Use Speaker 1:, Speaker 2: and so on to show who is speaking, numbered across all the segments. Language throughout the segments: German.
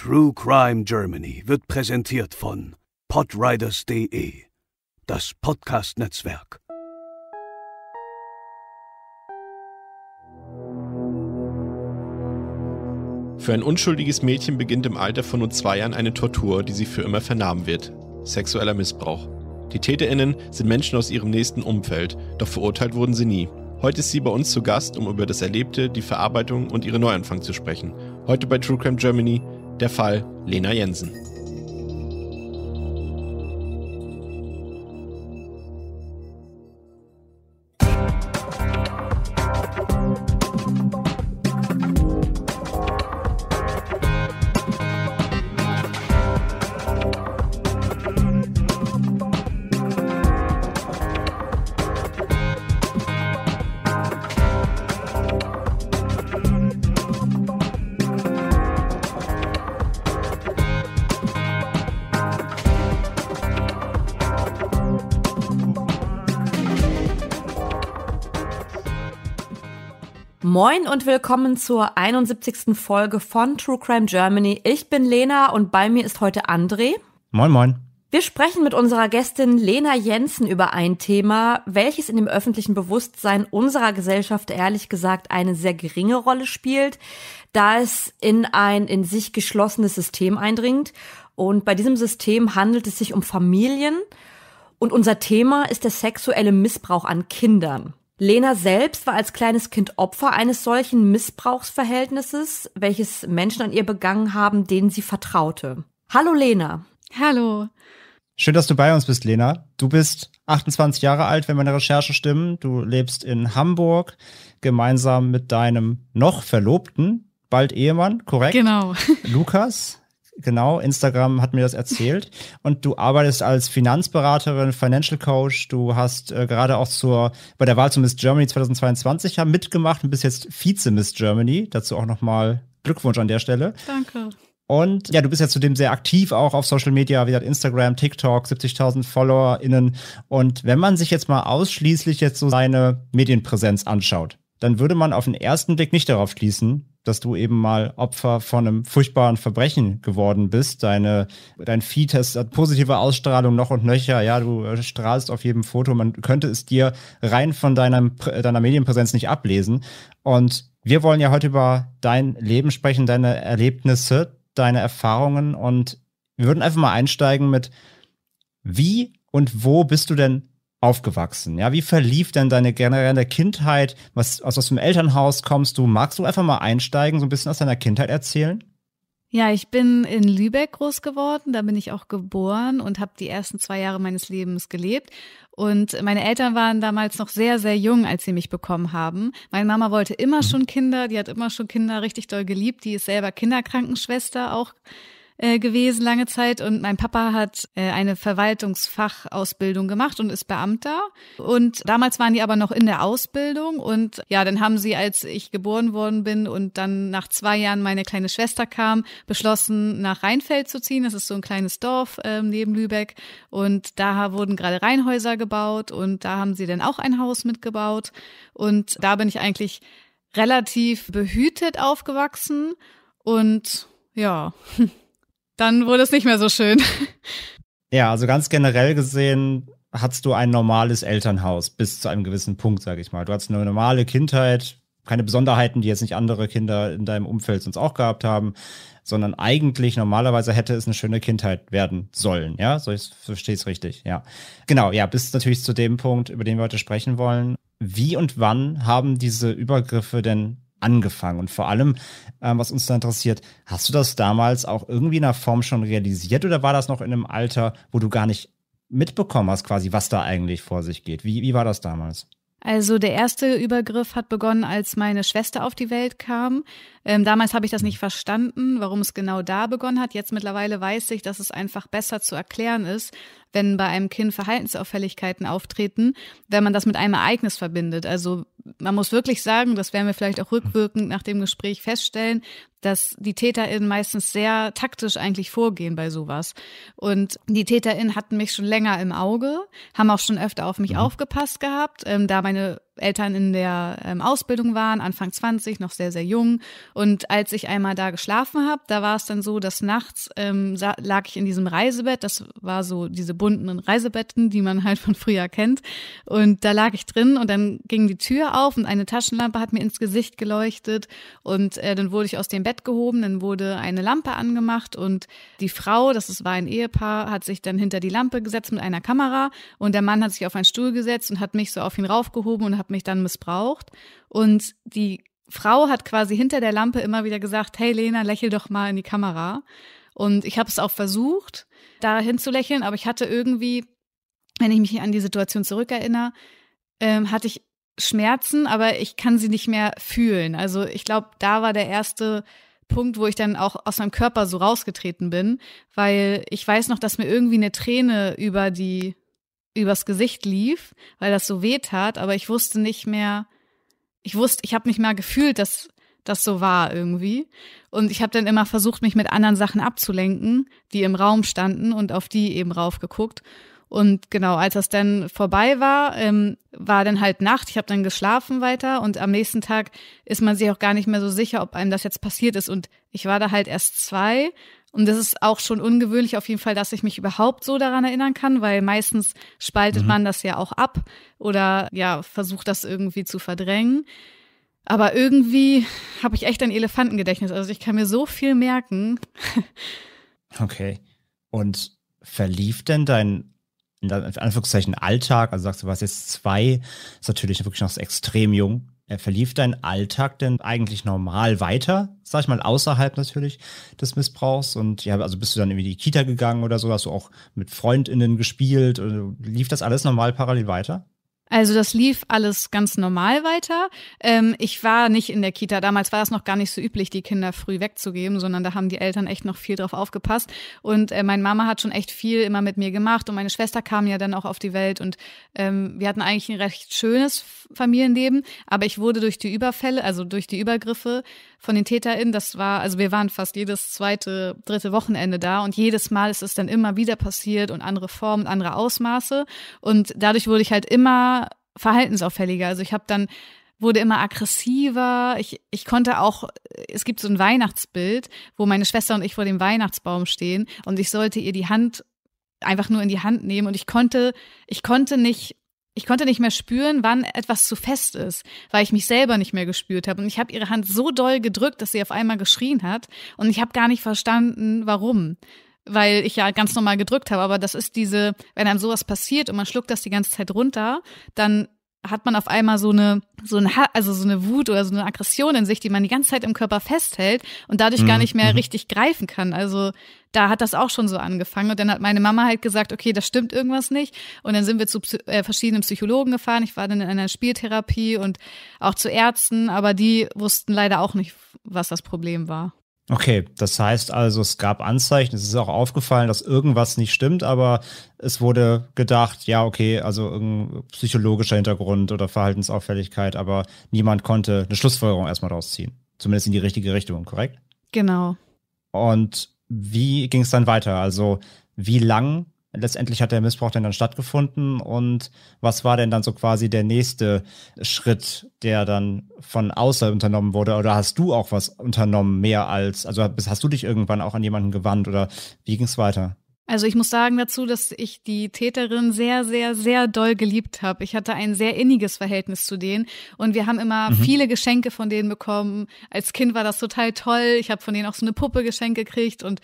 Speaker 1: True Crime Germany wird präsentiert von podriders.de, das Podcast-Netzwerk.
Speaker 2: Für ein unschuldiges Mädchen beginnt im Alter von nur zwei Jahren eine Tortur, die sie für immer vernahmen wird. Sexueller Missbrauch. Die TäterInnen sind Menschen aus ihrem nächsten Umfeld, doch verurteilt wurden sie nie. Heute ist sie bei uns zu Gast, um über das Erlebte, die Verarbeitung und ihren Neuanfang zu sprechen. Heute bei True Crime Germany – der Fall Lena Jensen.
Speaker 3: willkommen zur 71. Folge von True Crime Germany. Ich bin Lena und bei mir ist heute André. Moin, moin. Wir sprechen mit unserer Gästin Lena Jensen über ein Thema, welches in dem öffentlichen Bewusstsein unserer Gesellschaft ehrlich gesagt eine sehr geringe Rolle spielt, da es in ein in sich geschlossenes System eindringt. Und bei diesem System handelt es sich um Familien. Und unser Thema ist der sexuelle Missbrauch an Kindern. Lena selbst war als kleines Kind Opfer eines solchen Missbrauchsverhältnisses, welches Menschen an ihr begangen haben, denen sie vertraute. Hallo Lena. Hallo.
Speaker 2: Schön, dass du bei uns bist, Lena. Du bist 28 Jahre alt, wenn meine Recherche stimmen. Du lebst in Hamburg gemeinsam mit deinem noch Verlobten, bald Ehemann, korrekt? Genau. Lukas. Genau, Instagram hat mir das erzählt. Und du arbeitest als Finanzberaterin, Financial Coach. Du hast äh, gerade auch zur, bei der Wahl zu Miss Germany 2022 ja, mitgemacht und bist jetzt Vize Miss Germany. Dazu auch nochmal Glückwunsch an der Stelle. Danke. Und ja, du bist ja zudem sehr aktiv auch auf Social Media, wie gesagt, Instagram, TikTok, 70.000 FollowerInnen. Und wenn man sich jetzt mal ausschließlich jetzt so seine Medienpräsenz anschaut, dann würde man auf den ersten Blick nicht darauf schließen, dass du eben mal Opfer von einem furchtbaren Verbrechen geworden bist. Deine, dein Feed hast, hat positive Ausstrahlung noch und nöcher. Ja, du äh, strahlst auf jedem Foto. Man könnte es dir rein von deinem, deiner Medienpräsenz nicht ablesen. Und wir wollen ja heute über dein Leben sprechen, deine Erlebnisse, deine Erfahrungen und wir würden einfach mal einsteigen mit, wie und wo bist du denn aufgewachsen? Ja, wie verlief denn deine generelle Kindheit? Was, aus was für einem Elternhaus kommst du? Magst du einfach mal einsteigen, so ein bisschen aus deiner Kindheit erzählen?
Speaker 1: Ja, ich bin in Lübeck groß geworden, da bin ich auch geboren und habe die ersten zwei Jahre meines Lebens gelebt. Und meine Eltern waren damals noch sehr, sehr jung, als sie mich bekommen haben. Meine Mama wollte immer mhm. schon Kinder, die hat immer schon Kinder richtig doll geliebt, die ist selber Kinderkrankenschwester auch äh, gewesen lange Zeit und mein Papa hat äh, eine Verwaltungsfachausbildung gemacht und ist Beamter. Und damals waren die aber noch in der Ausbildung und ja, dann haben sie, als ich geboren worden bin und dann nach zwei Jahren meine kleine Schwester kam, beschlossen, nach Rheinfeld zu ziehen. Das ist so ein kleines Dorf äh, neben Lübeck und da wurden gerade Reihenhäuser gebaut und da haben sie dann auch ein Haus mitgebaut und da bin ich eigentlich relativ behütet aufgewachsen und ja. dann wurde es nicht mehr so schön.
Speaker 2: Ja, also ganz generell gesehen hattest du ein normales Elternhaus bis zu einem gewissen Punkt, sage ich mal. Du hattest eine normale Kindheit, keine Besonderheiten, die jetzt nicht andere Kinder in deinem Umfeld sonst auch gehabt haben, sondern eigentlich normalerweise hätte es eine schöne Kindheit werden sollen. Ja, so ich verstehe es richtig. Ja, genau. Ja, bis natürlich zu dem Punkt, über den wir heute sprechen wollen. Wie und wann haben diese Übergriffe denn angefangen? Und vor allem, ähm, was uns da interessiert, hast du das damals auch irgendwie in einer Form schon realisiert oder war das noch in einem Alter, wo du gar nicht mitbekommen hast, quasi, was da eigentlich vor sich geht? Wie, wie war das damals?
Speaker 1: Also der erste Übergriff hat begonnen, als meine Schwester auf die Welt kam. Ähm, damals habe ich das nicht verstanden, warum es genau da begonnen hat. Jetzt mittlerweile weiß ich, dass es einfach besser zu erklären ist, wenn bei einem Kind Verhaltensauffälligkeiten auftreten, wenn man das mit einem Ereignis verbindet. Also man muss wirklich sagen, das werden wir vielleicht auch rückwirkend nach dem Gespräch feststellen, dass die TäterInnen meistens sehr taktisch eigentlich vorgehen bei sowas. Und die TäterInnen hatten mich schon länger im Auge, haben auch schon öfter auf mich mhm. aufgepasst gehabt, ähm, da meine Eltern in der ähm, Ausbildung waren, Anfang 20, noch sehr, sehr jung. Und als ich einmal da geschlafen habe, da war es dann so, dass nachts ähm, lag ich in diesem Reisebett. Das war so diese bunten Reisebetten, die man halt von früher kennt. Und da lag ich drin und dann ging die Tür auf und eine Taschenlampe hat mir ins Gesicht geleuchtet. Und äh, dann wurde ich aus dem Bett gehoben, dann wurde eine Lampe angemacht und die Frau, das war ein Ehepaar, hat sich dann hinter die Lampe gesetzt mit einer Kamera und der Mann hat sich auf einen Stuhl gesetzt und hat mich so auf ihn raufgehoben und hat habe mich dann missbraucht. Und die Frau hat quasi hinter der Lampe immer wieder gesagt, hey Lena, lächel doch mal in die Kamera. Und ich habe es auch versucht, da hinzulächeln, aber ich hatte irgendwie, wenn ich mich an die Situation zurückerinnere, ähm, hatte ich Schmerzen, aber ich kann sie nicht mehr fühlen. Also ich glaube, da war der erste Punkt, wo ich dann auch aus meinem Körper so rausgetreten bin, weil ich weiß noch, dass mir irgendwie eine Träne über die übers Gesicht lief, weil das so weh tat, aber ich wusste nicht mehr, ich wusste, ich habe nicht mehr gefühlt, dass das so war irgendwie. Und ich habe dann immer versucht, mich mit anderen Sachen abzulenken, die im Raum standen und auf die eben raufgeguckt. Und genau, als das dann vorbei war, ähm, war dann halt Nacht. Ich habe dann geschlafen weiter und am nächsten Tag ist man sich auch gar nicht mehr so sicher, ob einem das jetzt passiert ist. Und ich war da halt erst zwei und das ist auch schon ungewöhnlich auf jeden Fall, dass ich mich überhaupt so daran erinnern kann, weil meistens spaltet mhm. man das ja auch ab oder ja, versucht das irgendwie zu verdrängen. Aber irgendwie habe ich echt ein Elefantengedächtnis. Also ich kann mir so viel merken.
Speaker 2: okay. Und verlief denn dein in Anführungszeichen Alltag, also sagst du, warst jetzt zwei, ist natürlich wirklich noch extrem jung, äh, verlief dein Alltag denn eigentlich normal weiter, sag ich mal, außerhalb natürlich des Missbrauchs? Und ja, also bist du dann irgendwie die Kita gegangen oder so? Hast du auch mit FreundInnen gespielt? Äh, lief das alles normal parallel weiter?
Speaker 1: Also das lief alles ganz normal weiter. Ähm, ich war nicht in der Kita. Damals war es noch gar nicht so üblich, die Kinder früh wegzugeben, sondern da haben die Eltern echt noch viel drauf aufgepasst. Und äh, meine Mama hat schon echt viel immer mit mir gemacht und meine Schwester kam ja dann auch auf die Welt und ähm, wir hatten eigentlich ein recht schönes Familienleben. Aber ich wurde durch die Überfälle, also durch die Übergriffe von den TäterInnen, das war, also wir waren fast jedes zweite, dritte Wochenende da und jedes Mal ist es dann immer wieder passiert und andere Formen, andere Ausmaße. Und dadurch wurde ich halt immer verhaltensauffälliger. Also ich habe dann wurde immer aggressiver. Ich, ich konnte auch, es gibt so ein Weihnachtsbild, wo meine Schwester und ich vor dem Weihnachtsbaum stehen und ich sollte ihr die Hand einfach nur in die Hand nehmen und ich konnte, ich konnte nicht, ich konnte nicht mehr spüren, wann etwas zu fest ist, weil ich mich selber nicht mehr gespürt habe. Und ich habe ihre Hand so doll gedrückt, dass sie auf einmal geschrien hat und ich habe gar nicht verstanden, warum weil ich ja ganz normal gedrückt habe. Aber das ist diese, wenn einem sowas passiert und man schluckt das die ganze Zeit runter, dann hat man auf einmal so eine so eine also so eine Wut oder so eine Aggression in sich, die man die ganze Zeit im Körper festhält und dadurch gar mhm, nicht mehr mhm. richtig greifen kann. Also da hat das auch schon so angefangen und dann hat meine Mama halt gesagt, okay, das stimmt irgendwas nicht und dann sind wir zu äh, verschiedenen Psychologen gefahren. Ich war dann in einer Spieltherapie und auch zu Ärzten, aber die wussten leider auch nicht, was das Problem war.
Speaker 2: Okay, das heißt also, es gab Anzeichen, es ist auch aufgefallen, dass irgendwas nicht stimmt, aber es wurde gedacht, ja, okay, also irgendein psychologischer Hintergrund oder Verhaltensauffälligkeit, aber niemand konnte eine Schlussfolgerung erstmal ziehen. Zumindest in die richtige Richtung, korrekt? Genau. Und wie ging es dann weiter? Also, wie lang letztendlich hat der Missbrauch denn dann stattgefunden und was war denn dann so quasi der nächste Schritt, der dann von außerhalb unternommen wurde? Oder hast du auch was unternommen, mehr als, also hast du dich irgendwann auch an jemanden gewandt oder wie ging es weiter?
Speaker 1: Also ich muss sagen dazu, dass ich die Täterin sehr, sehr, sehr doll geliebt habe. Ich hatte ein sehr inniges Verhältnis zu denen und wir haben immer mhm. viele Geschenke von denen bekommen. Als Kind war das total toll. Ich habe von denen auch so eine Puppe geschenkt gekriegt und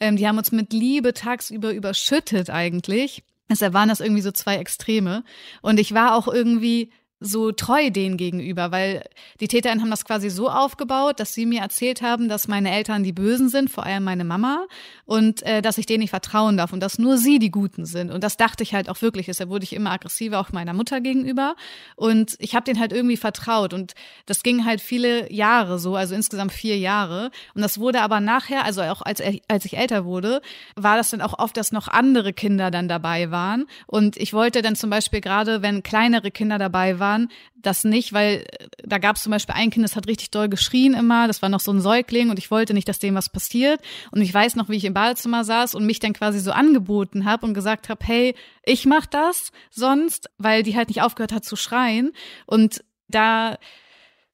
Speaker 1: ähm, die haben uns mit Liebe tagsüber überschüttet eigentlich. Es waren das irgendwie so zwei Extreme und ich war auch irgendwie so treu denen gegenüber, weil die TäterInnen haben das quasi so aufgebaut, dass sie mir erzählt haben, dass meine Eltern die Bösen sind, vor allem meine Mama, und äh, dass ich denen nicht vertrauen darf und dass nur sie die Guten sind. Und das dachte ich halt auch wirklich, deshalb wurde ich immer aggressiver auch meiner Mutter gegenüber. Und ich habe denen halt irgendwie vertraut und das ging halt viele Jahre so, also insgesamt vier Jahre. Und das wurde aber nachher, also auch als, als ich älter wurde, war das dann auch oft, dass noch andere Kinder dann dabei waren. Und ich wollte dann zum Beispiel gerade, wenn kleinere Kinder dabei waren, waren, das nicht, weil äh, da gab es zum Beispiel ein Kind, das hat richtig doll geschrien immer, das war noch so ein Säugling und ich wollte nicht, dass dem was passiert. Und ich weiß noch, wie ich im Badezimmer saß und mich dann quasi so angeboten habe und gesagt habe, hey, ich mach das sonst, weil die halt nicht aufgehört hat zu schreien. Und da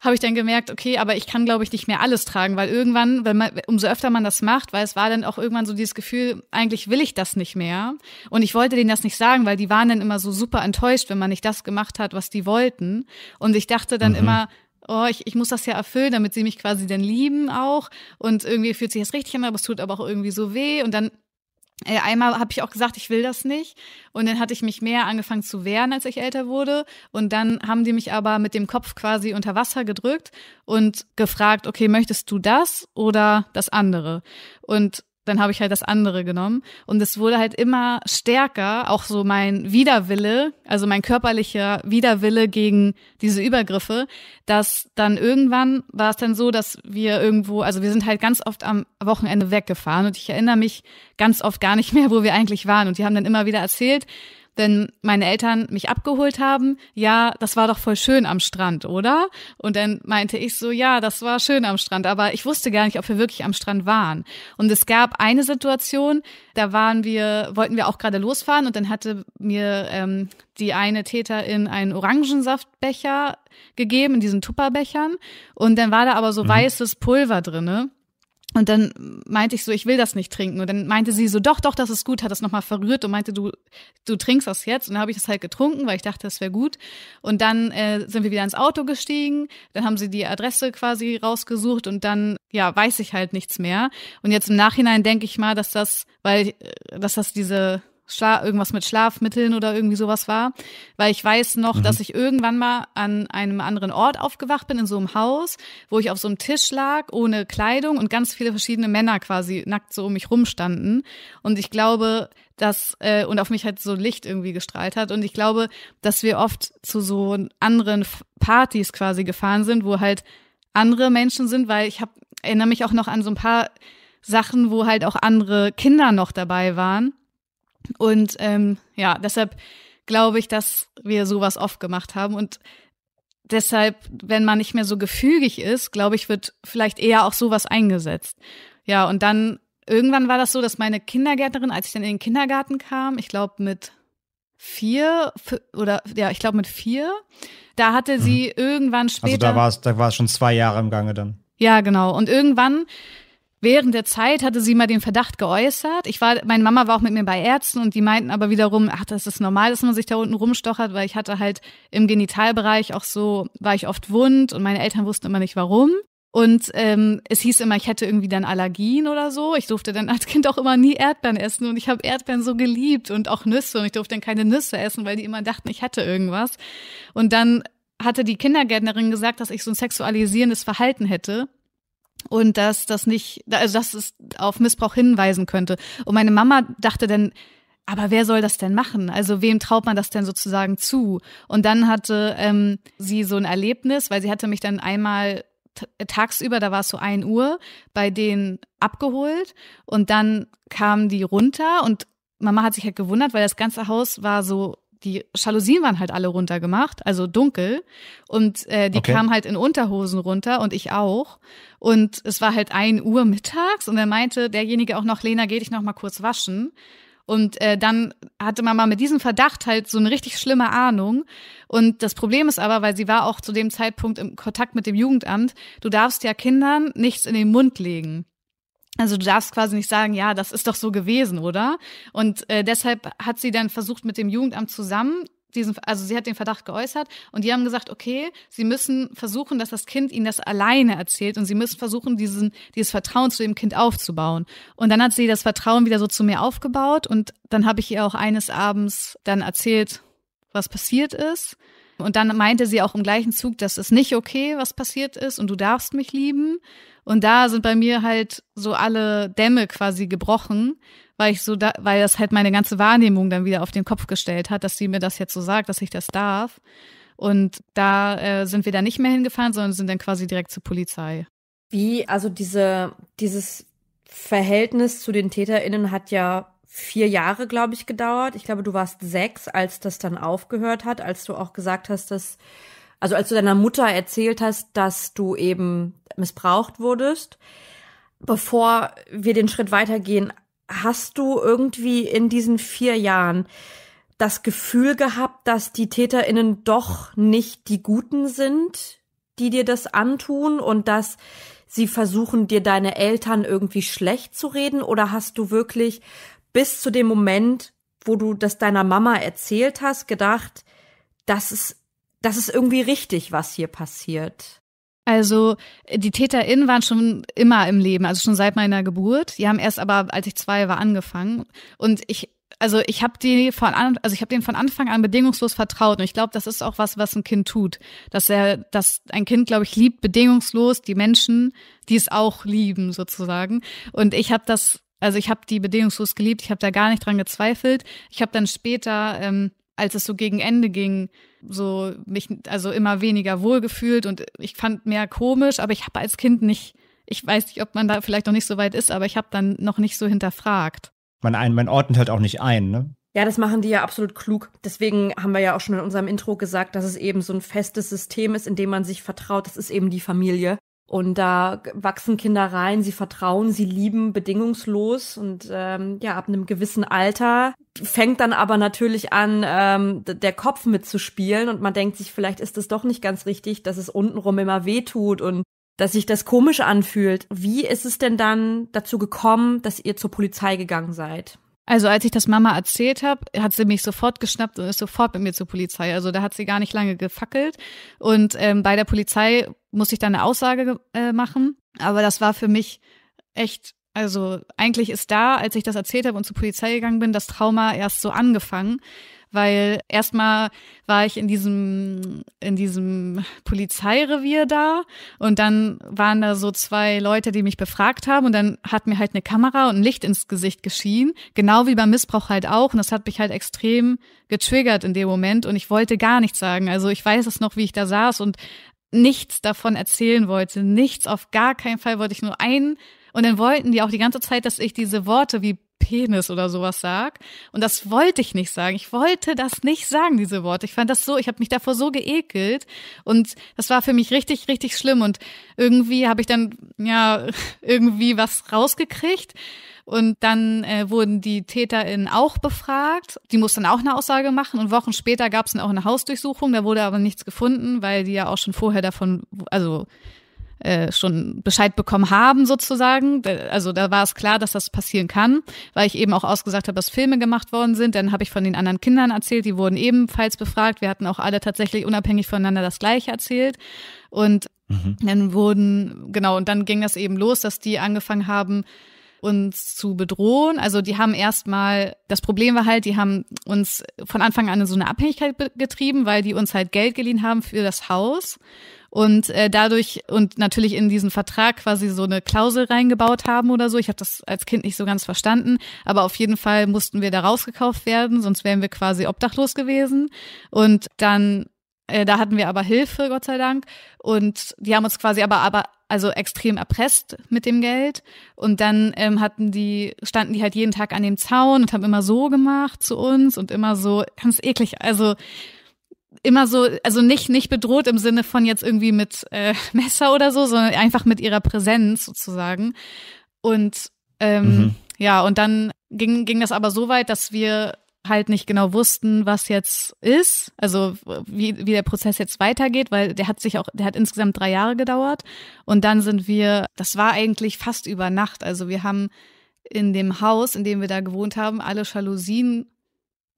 Speaker 1: habe ich dann gemerkt, okay, aber ich kann, glaube ich, nicht mehr alles tragen, weil irgendwann, wenn man, umso öfter man das macht, weil es war dann auch irgendwann so dieses Gefühl, eigentlich will ich das nicht mehr. Und ich wollte denen das nicht sagen, weil die waren dann immer so super enttäuscht, wenn man nicht das gemacht hat, was die wollten. Und ich dachte dann mhm. immer, oh, ich, ich muss das ja erfüllen, damit sie mich quasi dann lieben auch. Und irgendwie fühlt sich das richtig an, aber es tut aber auch irgendwie so weh. Und dann äh, einmal habe ich auch gesagt, ich will das nicht. Und dann hatte ich mich mehr angefangen zu wehren, als ich älter wurde. Und dann haben die mich aber mit dem Kopf quasi unter Wasser gedrückt und gefragt, okay, möchtest du das oder das andere? Und dann habe ich halt das andere genommen. Und es wurde halt immer stärker, auch so mein Widerwille, also mein körperlicher Widerwille gegen diese Übergriffe, dass dann irgendwann war es dann so, dass wir irgendwo, also wir sind halt ganz oft am Wochenende weggefahren und ich erinnere mich ganz oft gar nicht mehr, wo wir eigentlich waren. Und die haben dann immer wieder erzählt, wenn meine Eltern mich abgeholt haben, ja, das war doch voll schön am Strand, oder? Und dann meinte ich so, ja, das war schön am Strand, aber ich wusste gar nicht, ob wir wirklich am Strand waren. Und es gab eine Situation, da waren wir, wollten wir auch gerade losfahren und dann hatte mir ähm, die eine Täterin einen Orangensaftbecher gegeben, in diesen Tupperbechern. Und dann war da aber so mhm. weißes Pulver drinne. Und dann meinte ich so, ich will das nicht trinken. Und dann meinte sie so, doch, doch, das ist gut, hat das nochmal verrührt und meinte, du, du trinkst das jetzt. Und dann habe ich das halt getrunken, weil ich dachte, das wäre gut. Und dann äh, sind wir wieder ins Auto gestiegen. Dann haben sie die Adresse quasi rausgesucht und dann, ja, weiß ich halt nichts mehr. Und jetzt im Nachhinein denke ich mal, dass das, weil, äh, dass das diese Schla irgendwas mit Schlafmitteln oder irgendwie sowas war. Weil ich weiß noch, mhm. dass ich irgendwann mal an einem anderen Ort aufgewacht bin, in so einem Haus, wo ich auf so einem Tisch lag, ohne Kleidung und ganz viele verschiedene Männer quasi nackt so um mich rumstanden. Und ich glaube, dass, äh, und auf mich halt so Licht irgendwie gestrahlt hat. Und ich glaube, dass wir oft zu so anderen Partys quasi gefahren sind, wo halt andere Menschen sind, weil ich hab, erinnere mich auch noch an so ein paar Sachen, wo halt auch andere Kinder noch dabei waren und ähm, ja, deshalb glaube ich, dass wir sowas oft gemacht haben. Und deshalb, wenn man nicht mehr so gefügig ist, glaube ich, wird vielleicht eher auch sowas eingesetzt. Ja, und dann irgendwann war das so, dass meine Kindergärtnerin, als ich dann in den Kindergarten kam, ich glaube mit vier oder ja, ich glaube mit vier, da hatte sie mhm. irgendwann später. Also da war
Speaker 2: es, da war es schon zwei Jahre im Gange dann.
Speaker 1: Ja, genau. Und irgendwann während der Zeit hatte sie mal den Verdacht geäußert. Ich war, meine Mama war auch mit mir bei Ärzten und die meinten aber wiederum, ach, das ist normal, dass man sich da unten rumstochert, weil ich hatte halt im Genitalbereich auch so, war ich oft wund und meine Eltern wussten immer nicht warum. Und ähm, es hieß immer, ich hätte irgendwie dann Allergien oder so. Ich durfte dann als Kind auch immer nie Erdbeeren essen und ich habe Erdbeeren so geliebt und auch Nüsse und ich durfte dann keine Nüsse essen, weil die immer dachten, ich hätte irgendwas. Und dann hatte die Kindergärtnerin gesagt, dass ich so ein sexualisierendes Verhalten hätte und dass das nicht, also dass es auf Missbrauch hinweisen könnte. Und meine Mama dachte dann, aber wer soll das denn machen? Also wem traut man das denn sozusagen zu? Und dann hatte ähm, sie so ein Erlebnis, weil sie hatte mich dann einmal äh, tagsüber, da war es so ein Uhr, bei denen abgeholt und dann kamen die runter und Mama hat sich halt gewundert, weil das ganze Haus war so die Jalousien waren halt alle runtergemacht, also dunkel. Und äh, die okay. kamen halt in Unterhosen runter und ich auch. Und es war halt ein Uhr mittags und er meinte derjenige auch noch, Lena, geh dich noch mal kurz waschen. Und äh, dann hatte man mal mit diesem Verdacht halt so eine richtig schlimme Ahnung. Und das Problem ist aber, weil sie war auch zu dem Zeitpunkt im Kontakt mit dem Jugendamt, du darfst ja Kindern nichts in den Mund legen. Also du darfst quasi nicht sagen, ja, das ist doch so gewesen, oder? Und äh, deshalb hat sie dann versucht, mit dem Jugendamt zusammen diesen, also sie hat den Verdacht geäußert und die haben gesagt, okay, sie müssen versuchen, dass das Kind ihnen das alleine erzählt und sie müssen versuchen, diesen, dieses Vertrauen zu dem Kind aufzubauen. Und dann hat sie das Vertrauen wieder so zu mir aufgebaut und dann habe ich ihr auch eines Abends dann erzählt, was passiert ist. Und dann meinte sie auch im gleichen Zug, dass es nicht okay, was passiert ist und du darfst mich lieben. Und da sind bei mir halt so alle Dämme quasi gebrochen, weil ich so da, weil das halt meine ganze Wahrnehmung dann wieder auf den Kopf gestellt hat, dass sie mir das jetzt so sagt, dass ich das darf. Und da äh, sind wir dann nicht mehr hingefahren, sondern sind dann quasi direkt zur Polizei.
Speaker 3: Wie, also diese, dieses Verhältnis zu den TäterInnen hat ja vier Jahre, glaube ich, gedauert. Ich glaube, du warst sechs, als das dann aufgehört hat, als du auch gesagt hast, dass also als du deiner Mutter erzählt hast, dass du eben missbraucht wurdest, bevor wir den Schritt weitergehen, hast du irgendwie in diesen vier Jahren das Gefühl gehabt, dass die TäterInnen doch nicht die Guten sind, die dir das antun und dass sie versuchen, dir deine Eltern irgendwie schlecht zu reden? Oder hast du wirklich bis zu dem Moment, wo du das deiner Mama erzählt hast, gedacht, das ist das ist irgendwie richtig, was hier passiert.
Speaker 1: Also die TäterInnen waren schon immer im Leben, also schon seit meiner Geburt. Die haben erst aber, als ich zwei war, angefangen. Und ich, also ich habe die von an, also ich habe denen von Anfang an bedingungslos vertraut. Und ich glaube, das ist auch was, was ein Kind tut, dass er, dass ein Kind, glaube ich, liebt bedingungslos die Menschen, die es auch lieben sozusagen. Und ich habe das, also ich habe die bedingungslos geliebt. Ich habe da gar nicht dran gezweifelt. Ich habe dann später, ähm, als es so gegen Ende ging, so mich also immer weniger wohlgefühlt und ich fand mehr komisch, aber ich habe als Kind nicht, ich weiß nicht, ob man da vielleicht noch nicht so weit ist, aber ich habe dann noch nicht so
Speaker 3: hinterfragt.
Speaker 2: Man, ein, man ordnet halt auch nicht ein, ne?
Speaker 3: Ja, das machen die ja absolut klug. Deswegen haben wir ja auch schon in unserem Intro gesagt, dass es eben so ein festes System ist, in dem man sich vertraut. Das ist eben die Familie. Und da wachsen Kinder rein, sie vertrauen, sie lieben bedingungslos und ähm, ja, ab einem gewissen Alter fängt dann aber natürlich an, ähm, der Kopf mitzuspielen und man denkt sich, vielleicht ist es doch nicht ganz richtig, dass es untenrum immer weh tut und dass sich das komisch anfühlt. Wie ist es denn dann dazu gekommen, dass ihr zur Polizei gegangen seid? Also als ich das Mama erzählt habe, hat sie mich sofort geschnappt und ist sofort mit mir
Speaker 1: zur Polizei. Also da hat sie gar nicht lange gefackelt. Und ähm, bei der Polizei musste ich dann eine Aussage äh, machen. Aber das war für mich echt, also eigentlich ist da, als ich das erzählt habe und zur Polizei gegangen bin, das Trauma erst so angefangen weil erstmal war ich in diesem, in diesem Polizeirevier da und dann waren da so zwei Leute, die mich befragt haben und dann hat mir halt eine Kamera und ein Licht ins Gesicht geschienen, genau wie beim Missbrauch halt auch und das hat mich halt extrem getriggert in dem Moment und ich wollte gar nichts sagen. Also ich weiß es noch, wie ich da saß und nichts davon erzählen wollte, nichts, auf gar keinen Fall wollte ich nur einen und dann wollten die auch die ganze Zeit, dass ich diese Worte wie Penis oder sowas sag. Und das wollte ich nicht sagen. Ich wollte das nicht sagen, diese Worte. Ich fand das so, ich habe mich davor so geekelt. Und das war für mich richtig, richtig schlimm. Und irgendwie habe ich dann, ja, irgendwie was rausgekriegt. Und dann äh, wurden die TäterInnen auch befragt. Die mussten auch eine Aussage machen. Und Wochen später gab es dann auch eine Hausdurchsuchung. Da wurde aber nichts gefunden, weil die ja auch schon vorher davon, also äh, schon Bescheid bekommen haben sozusagen. Also da war es klar, dass das passieren kann, weil ich eben auch ausgesagt habe, dass Filme gemacht worden sind. Dann habe ich von den anderen Kindern erzählt, die wurden ebenfalls befragt. Wir hatten auch alle tatsächlich unabhängig voneinander das Gleiche erzählt. Und mhm. dann wurden, genau, und dann ging das eben los, dass die angefangen haben, uns zu bedrohen. Also die haben erstmal, das Problem war halt, die haben uns von Anfang an in so eine Abhängigkeit getrieben, weil die uns halt Geld geliehen haben für das Haus und äh, dadurch und natürlich in diesen Vertrag quasi so eine Klausel reingebaut haben oder so. Ich habe das als Kind nicht so ganz verstanden, aber auf jeden Fall mussten wir da rausgekauft werden, sonst wären wir quasi obdachlos gewesen. Und dann äh, da hatten wir aber Hilfe, Gott sei Dank. Und die haben uns quasi aber, aber also extrem erpresst mit dem Geld. Und dann ähm, hatten die, standen die halt jeden Tag an dem Zaun und haben immer so gemacht zu uns und immer so ganz eklig. Also immer so, also nicht, nicht bedroht im Sinne von jetzt irgendwie mit äh, Messer oder so, sondern einfach mit ihrer Präsenz sozusagen. Und ähm, mhm. ja, und dann ging, ging das aber so weit, dass wir halt nicht genau wussten, was jetzt ist, also wie, wie der Prozess jetzt weitergeht, weil der hat sich auch, der hat insgesamt drei Jahre gedauert. Und dann sind wir, das war eigentlich fast über Nacht. Also wir haben in dem Haus, in dem wir da gewohnt haben, alle Jalousien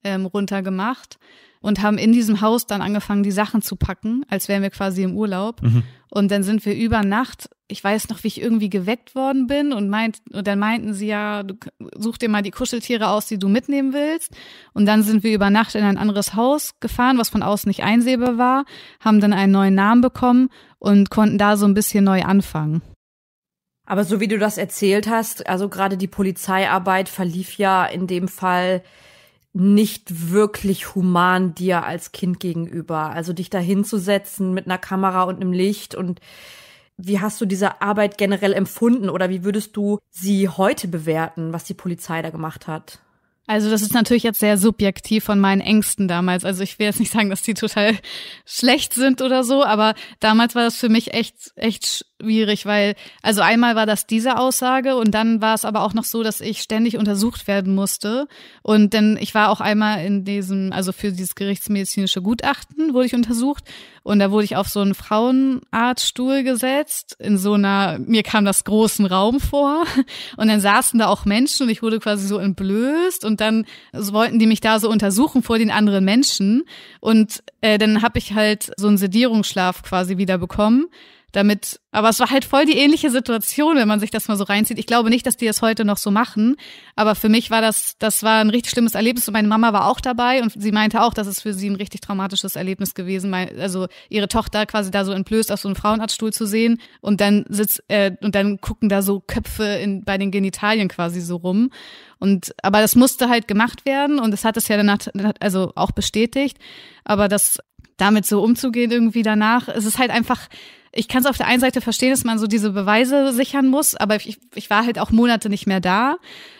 Speaker 1: ähm, runtergemacht und haben in diesem Haus dann angefangen, die Sachen zu packen, als wären wir quasi im Urlaub. Mhm. Und dann sind wir über Nacht, ich weiß noch, wie ich irgendwie geweckt worden bin und, meint, und dann meinten sie ja, du, such dir mal die Kuscheltiere aus, die du mitnehmen willst. Und dann sind wir über Nacht in ein anderes Haus gefahren, was von außen nicht einsehbar war, haben dann einen neuen Namen bekommen und konnten da so ein bisschen neu anfangen.
Speaker 3: Aber so wie du das erzählt hast, also gerade die Polizeiarbeit verlief ja in dem Fall nicht wirklich human dir als Kind gegenüber. Also dich dahinzusetzen mit einer Kamera und einem Licht und wie hast du diese Arbeit generell empfunden oder wie würdest du sie heute bewerten, was die Polizei da gemacht hat? Also das ist natürlich jetzt sehr subjektiv von meinen Ängsten damals. Also ich will
Speaker 1: jetzt nicht sagen, dass die total schlecht sind oder so, aber damals war das für mich echt, echt schwierig, weil also einmal war das diese Aussage und dann war es aber auch noch so, dass ich ständig untersucht werden musste und denn ich war auch einmal in diesem also für dieses gerichtsmedizinische Gutachten wurde ich untersucht und da wurde ich auf so einen Frauenarztstuhl gesetzt in so einer mir kam das großen Raum vor und dann saßen da auch Menschen und ich wurde quasi so entblößt und dann also wollten die mich da so untersuchen vor den anderen Menschen und äh, dann habe ich halt so einen Sedierungsschlaf quasi wieder bekommen damit, aber es war halt voll die ähnliche Situation, wenn man sich das mal so reinzieht. Ich glaube nicht, dass die das heute noch so machen, aber für mich war das, das war ein richtig schlimmes Erlebnis und meine Mama war auch dabei und sie meinte auch, dass es für sie ein richtig traumatisches Erlebnis gewesen, also ihre Tochter quasi da so entblößt auf so einem Frauenarztstuhl zu sehen und dann sitzt, äh, und dann gucken da so Köpfe in, bei den Genitalien quasi so rum und, aber das musste halt gemacht werden und das hat es ja danach, also auch bestätigt, aber das, damit so umzugehen irgendwie danach, es ist halt einfach, ich kann es auf der einen Seite verstehen, dass man so diese Beweise sichern muss, aber ich, ich war halt auch Monate nicht mehr da.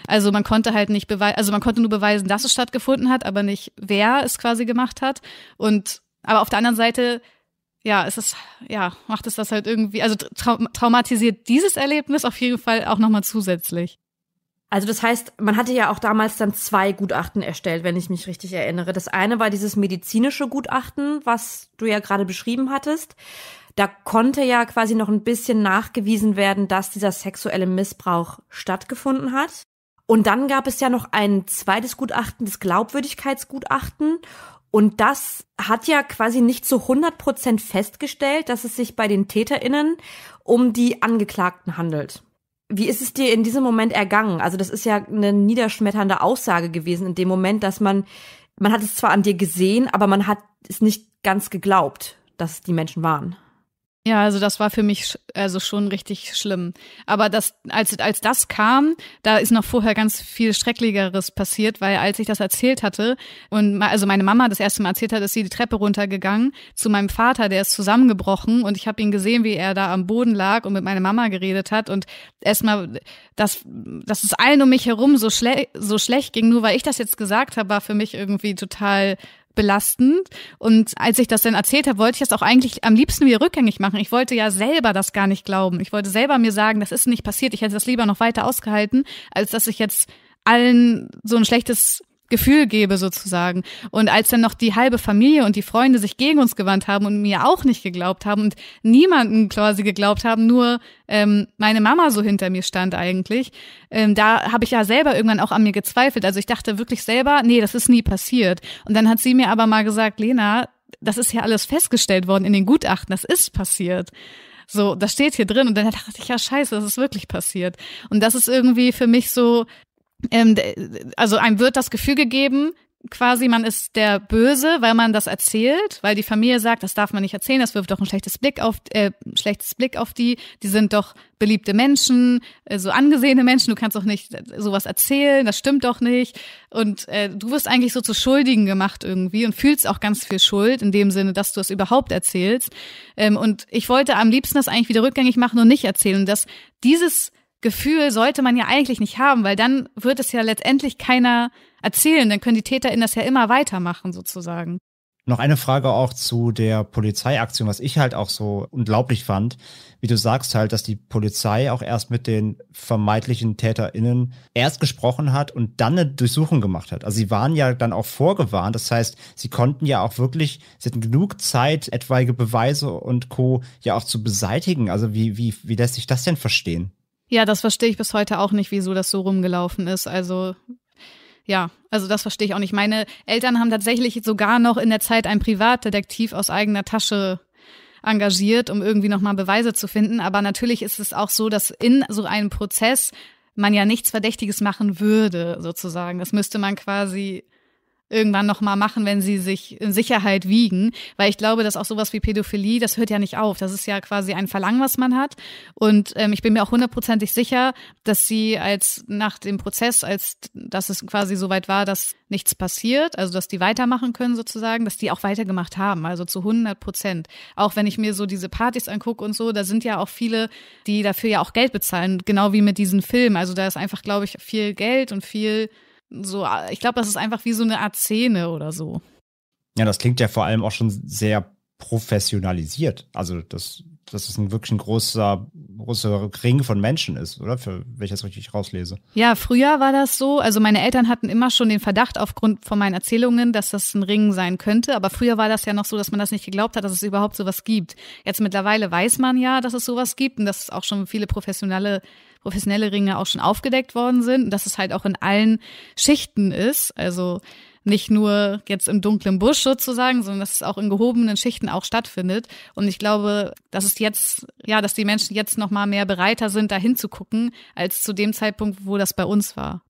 Speaker 1: Also man konnte halt nicht beweisen, also man konnte nur beweisen, dass es stattgefunden hat, aber nicht, wer es quasi gemacht hat. Und aber auf der anderen Seite, ja, es ist, ja, macht es das halt irgendwie, also
Speaker 3: trau traumatisiert dieses Erlebnis auf jeden Fall auch nochmal zusätzlich. Also das heißt, man hatte ja auch damals dann zwei Gutachten erstellt, wenn ich mich richtig erinnere. Das eine war dieses medizinische Gutachten, was du ja gerade beschrieben hattest. Da konnte ja quasi noch ein bisschen nachgewiesen werden, dass dieser sexuelle Missbrauch stattgefunden hat. Und dann gab es ja noch ein zweites Gutachten, das Glaubwürdigkeitsgutachten. Und das hat ja quasi nicht zu 100 Prozent festgestellt, dass es sich bei den TäterInnen um die Angeklagten handelt. Wie ist es dir in diesem Moment ergangen? Also das ist ja eine niederschmetternde Aussage gewesen in dem Moment, dass man, man hat es zwar an dir gesehen, aber man hat es nicht ganz geglaubt, dass es die Menschen waren. Ja, also das war für mich
Speaker 1: also schon richtig schlimm. Aber das, als, als das kam, da ist noch vorher ganz viel Schrecklicheres passiert, weil als ich das erzählt hatte und also meine Mama das erste Mal erzählt hat, ist sie die Treppe runtergegangen zu meinem Vater, der ist zusammengebrochen und ich habe ihn gesehen, wie er da am Boden lag und mit meiner Mama geredet hat und erstmal, dass, dass es allen um mich herum so, schle so schlecht ging, nur weil ich das jetzt gesagt habe, war für mich irgendwie total belastend. Und als ich das dann erzählt habe, wollte ich das auch eigentlich am liebsten wieder rückgängig machen. Ich wollte ja selber das gar nicht glauben. Ich wollte selber mir sagen, das ist nicht passiert. Ich hätte das lieber noch weiter ausgehalten, als dass ich jetzt allen so ein schlechtes Gefühl gebe sozusagen. Und als dann noch die halbe Familie und die Freunde sich gegen uns gewandt haben und mir auch nicht geglaubt haben und niemanden quasi geglaubt haben, nur ähm, meine Mama so hinter mir stand eigentlich, ähm, da habe ich ja selber irgendwann auch an mir gezweifelt. Also ich dachte wirklich selber, nee, das ist nie passiert. Und dann hat sie mir aber mal gesagt, Lena, das ist ja alles festgestellt worden in den Gutachten, das ist passiert. So, das steht hier drin und dann dachte ich, ja scheiße, das ist wirklich passiert. Und das ist irgendwie für mich so ähm, also einem wird das Gefühl gegeben, quasi man ist der Böse, weil man das erzählt, weil die Familie sagt, das darf man nicht erzählen, das wirft doch ein schlechtes Blick auf äh, schlechtes Blick auf die, die sind doch beliebte Menschen, äh, so angesehene Menschen, du kannst doch nicht äh, sowas erzählen, das stimmt doch nicht und äh, du wirst eigentlich so zu Schuldigen gemacht irgendwie und fühlst auch ganz viel Schuld in dem Sinne, dass du es überhaupt erzählst ähm, und ich wollte am liebsten das eigentlich wieder rückgängig machen und nicht erzählen, dass dieses Gefühl sollte man ja eigentlich nicht haben, weil dann wird es ja letztendlich keiner erzählen. Dann können die TäterInnen das ja immer weitermachen, sozusagen.
Speaker 2: Noch eine Frage auch zu der Polizeiaktion, was ich halt auch so unglaublich fand, wie du sagst halt, dass die Polizei auch erst mit den vermeintlichen TäterInnen erst gesprochen hat und dann eine Durchsuchung gemacht hat. Also sie waren ja dann auch vorgewarnt, das heißt, sie konnten ja auch wirklich, sie hatten genug Zeit, etwaige Beweise und Co. ja auch zu beseitigen. Also wie, wie, wie lässt sich das denn verstehen?
Speaker 1: Ja, das verstehe ich bis heute auch nicht, wieso das so rumgelaufen ist. Also ja, also das verstehe ich auch nicht. Meine Eltern haben tatsächlich sogar noch in der Zeit ein Privatdetektiv aus eigener Tasche engagiert, um irgendwie nochmal Beweise zu finden. Aber natürlich ist es auch so, dass in so einem Prozess man ja nichts Verdächtiges machen würde, sozusagen. Das müsste man quasi irgendwann nochmal machen, wenn sie sich in Sicherheit wiegen. Weil ich glaube, dass auch sowas wie Pädophilie, das hört ja nicht auf. Das ist ja quasi ein Verlangen, was man hat. Und ähm, ich bin mir auch hundertprozentig sicher, dass sie als nach dem Prozess, als dass es quasi soweit war, dass nichts passiert, also dass die weitermachen können sozusagen, dass die auch weitergemacht haben, also zu 100 Prozent. Auch wenn ich mir so diese Partys angucke und so, da sind ja auch viele, die dafür ja auch Geld bezahlen, genau wie mit diesen Filmen. Also da ist einfach, glaube ich, viel Geld und viel so, ich glaube, das ist einfach wie so eine Art Szene oder so.
Speaker 2: Ja, das klingt ja vor allem auch schon sehr professionalisiert. Also, dass das ist ein wirklich ein großer, großer Ring von Menschen ist, oder? Für welches richtig rauslese.
Speaker 1: Ja, früher war das so. Also, meine Eltern hatten immer schon den Verdacht aufgrund von meinen Erzählungen, dass das ein Ring sein könnte. Aber früher war das ja noch so, dass man das nicht geglaubt hat, dass es überhaupt sowas gibt. Jetzt mittlerweile weiß man ja, dass es sowas gibt und dass es auch schon viele professionelle professionelle Ringe auch schon aufgedeckt worden sind und dass es halt auch in allen Schichten ist. Also nicht nur jetzt im dunklen Busch sozusagen, sondern dass es auch in gehobenen Schichten auch stattfindet. Und ich glaube, dass es jetzt, ja, dass die Menschen jetzt noch mal mehr bereiter sind, da hinzugucken, als zu dem Zeitpunkt, wo das bei uns war.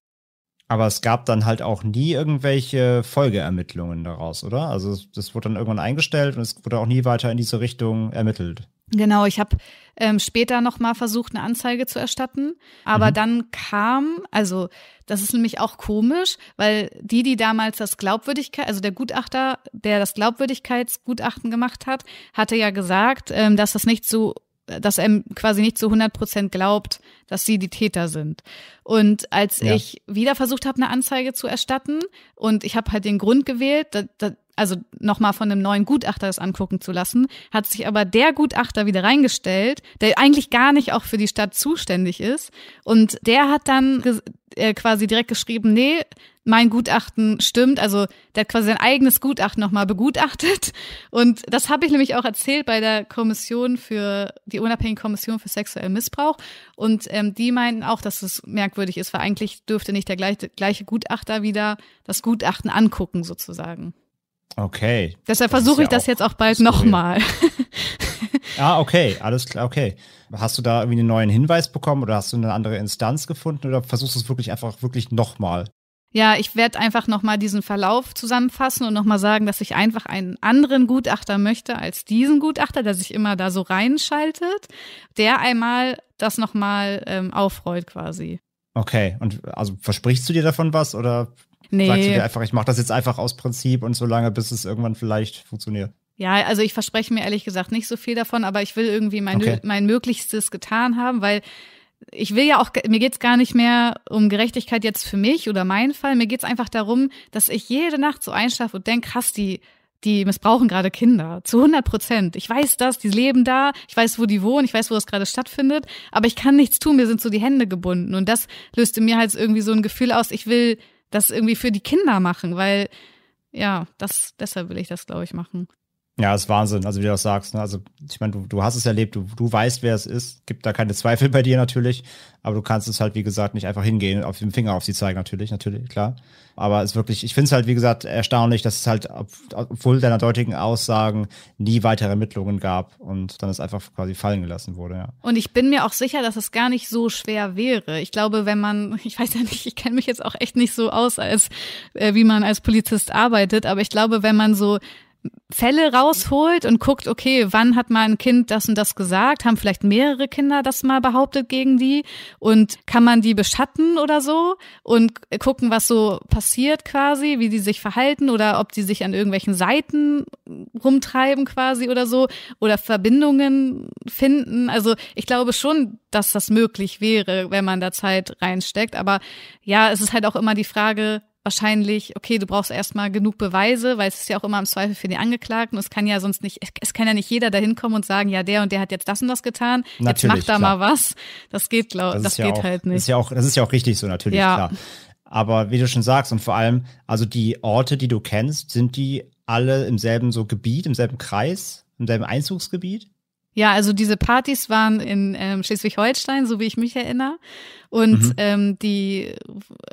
Speaker 2: Aber es gab dann halt auch nie irgendwelche Folgeermittlungen daraus, oder? Also das wurde dann irgendwann eingestellt und es wurde auch nie weiter in diese Richtung ermittelt.
Speaker 1: Genau, ich habe ähm, später nochmal versucht, eine Anzeige zu erstatten. Aber mhm. dann kam, also das ist nämlich auch komisch, weil die, die damals das Glaubwürdigkeit, also der Gutachter, der das Glaubwürdigkeitsgutachten gemacht hat, hatte ja gesagt, ähm, dass das nicht so dass er quasi nicht zu 100 Prozent glaubt, dass sie die Täter sind. Und als ja. ich wieder versucht habe, eine Anzeige zu erstatten und ich habe halt den Grund gewählt, da, da, also nochmal von einem neuen Gutachter das angucken zu lassen, hat sich aber der Gutachter wieder reingestellt, der eigentlich gar nicht auch für die Stadt zuständig ist. Und der hat dann äh, quasi direkt geschrieben, nee, mein Gutachten stimmt. Also der hat quasi sein eigenes Gutachten nochmal begutachtet. Und das habe ich nämlich auch erzählt bei der Kommission für, die unabhängige Kommission für sexuellen Missbrauch. Und ähm, die meinten auch, dass es merkwürdig ist, weil eigentlich dürfte nicht der gleiche, gleiche Gutachter wieder das Gutachten angucken sozusagen. Okay. Deshalb versuche ich ja das jetzt auch bald nochmal.
Speaker 2: ah, okay, alles klar, okay. Hast du da irgendwie einen neuen Hinweis bekommen oder hast du eine andere Instanz gefunden oder versuchst du es wirklich einfach wirklich nochmal?
Speaker 1: Ja, ich werde einfach nochmal diesen Verlauf zusammenfassen und nochmal sagen, dass ich einfach einen anderen Gutachter möchte als diesen Gutachter, der sich immer da so reinschaltet, der einmal das nochmal ähm, aufrollt quasi.
Speaker 2: Okay, und also versprichst du dir davon was oder
Speaker 1: Nee. Sagst du dir einfach,
Speaker 2: ich mache das jetzt einfach aus Prinzip und so lange, bis es irgendwann vielleicht funktioniert.
Speaker 1: Ja, also ich verspreche mir ehrlich gesagt nicht so viel davon, aber ich will irgendwie mein, okay. mein Möglichstes getan haben, weil ich will ja auch, mir geht's gar nicht mehr um Gerechtigkeit jetzt für mich oder meinen Fall. Mir geht's einfach darum, dass ich jede Nacht so einschlafe und denke, krass, die, die missbrauchen gerade Kinder. Zu 100 Prozent. Ich weiß das, die leben da, ich weiß, wo die wohnen, ich weiß, wo das gerade stattfindet, aber ich kann nichts tun, mir sind so die Hände gebunden. Und das löste mir halt irgendwie so ein Gefühl aus, ich will das irgendwie für die Kinder machen, weil ja, das, deshalb will ich das, glaube ich, machen.
Speaker 2: Ja, ist Wahnsinn, also wie du das sagst. Ne? Also, ich meine, du, du hast es erlebt, du, du weißt, wer es ist. Gibt da keine Zweifel bei dir natürlich, aber du kannst es halt, wie gesagt, nicht einfach hingehen, und auf den Finger auf sie zeigen, natürlich, natürlich, klar. Aber es ist wirklich, ich finde es halt, wie gesagt, erstaunlich, dass es halt, obwohl deiner deutigen Aussagen nie weitere Ermittlungen gab und dann es einfach quasi fallen gelassen wurde, ja.
Speaker 1: Und ich bin mir auch sicher, dass es gar nicht so schwer wäre. Ich glaube, wenn man, ich weiß ja nicht, ich kenne mich jetzt auch echt nicht so aus, als äh, wie man als Polizist arbeitet, aber ich glaube, wenn man so Fälle rausholt und guckt, okay, wann hat mal ein Kind das und das gesagt? Haben vielleicht mehrere Kinder das mal behauptet gegen die? Und kann man die beschatten oder so? Und gucken, was so passiert quasi, wie die sich verhalten oder ob die sich an irgendwelchen Seiten rumtreiben quasi oder so oder Verbindungen finden. Also ich glaube schon, dass das möglich wäre, wenn man da Zeit reinsteckt. Aber ja, es ist halt auch immer die Frage, wahrscheinlich, okay, du brauchst erstmal genug Beweise, weil es ist ja auch immer im Zweifel für den Angeklagten. Es kann ja sonst nicht, es kann ja nicht jeder da hinkommen und sagen, ja, der und der hat jetzt das und das getan, natürlich, jetzt mach da klar. mal was. Das geht, glaub, das, das ja geht auch, halt nicht. Das ist,
Speaker 2: ja auch, das ist ja auch richtig so, natürlich, ja. klar. Aber wie du schon sagst, und vor allem, also die Orte, die du kennst, sind die alle im selben so Gebiet, im selben Kreis, im selben Einzugsgebiet?
Speaker 1: Ja, also diese Partys waren in ähm, Schleswig-Holstein, so wie ich mich erinnere. Und mhm. ähm, die,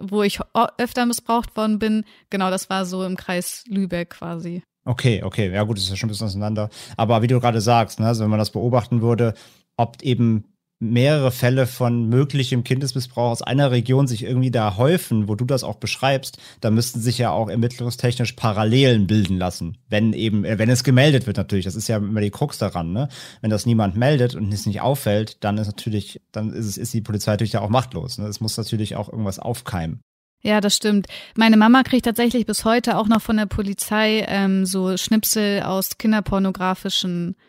Speaker 1: wo ich öfter missbraucht worden bin, genau, das war so im Kreis Lübeck quasi.
Speaker 2: Okay, okay, ja gut, das ist ja schon ein bisschen auseinander. Aber wie du gerade sagst, ne, also wenn man das beobachten würde, ob eben mehrere Fälle von möglichem Kindesmissbrauch aus einer Region sich irgendwie da häufen, wo du das auch beschreibst, da müssten sich ja auch ermittlungstechnisch Parallelen bilden lassen, wenn eben, äh, wenn es gemeldet wird natürlich. Das ist ja immer die Krux daran, ne? Wenn das niemand meldet und es nicht auffällt, dann ist natürlich, dann ist es, ist die Polizei natürlich da auch machtlos. Ne? Es muss natürlich auch irgendwas aufkeimen.
Speaker 1: Ja, das stimmt. Meine Mama kriegt tatsächlich bis heute auch noch von der Polizei ähm, so Schnipsel aus kinderpornografischen äh,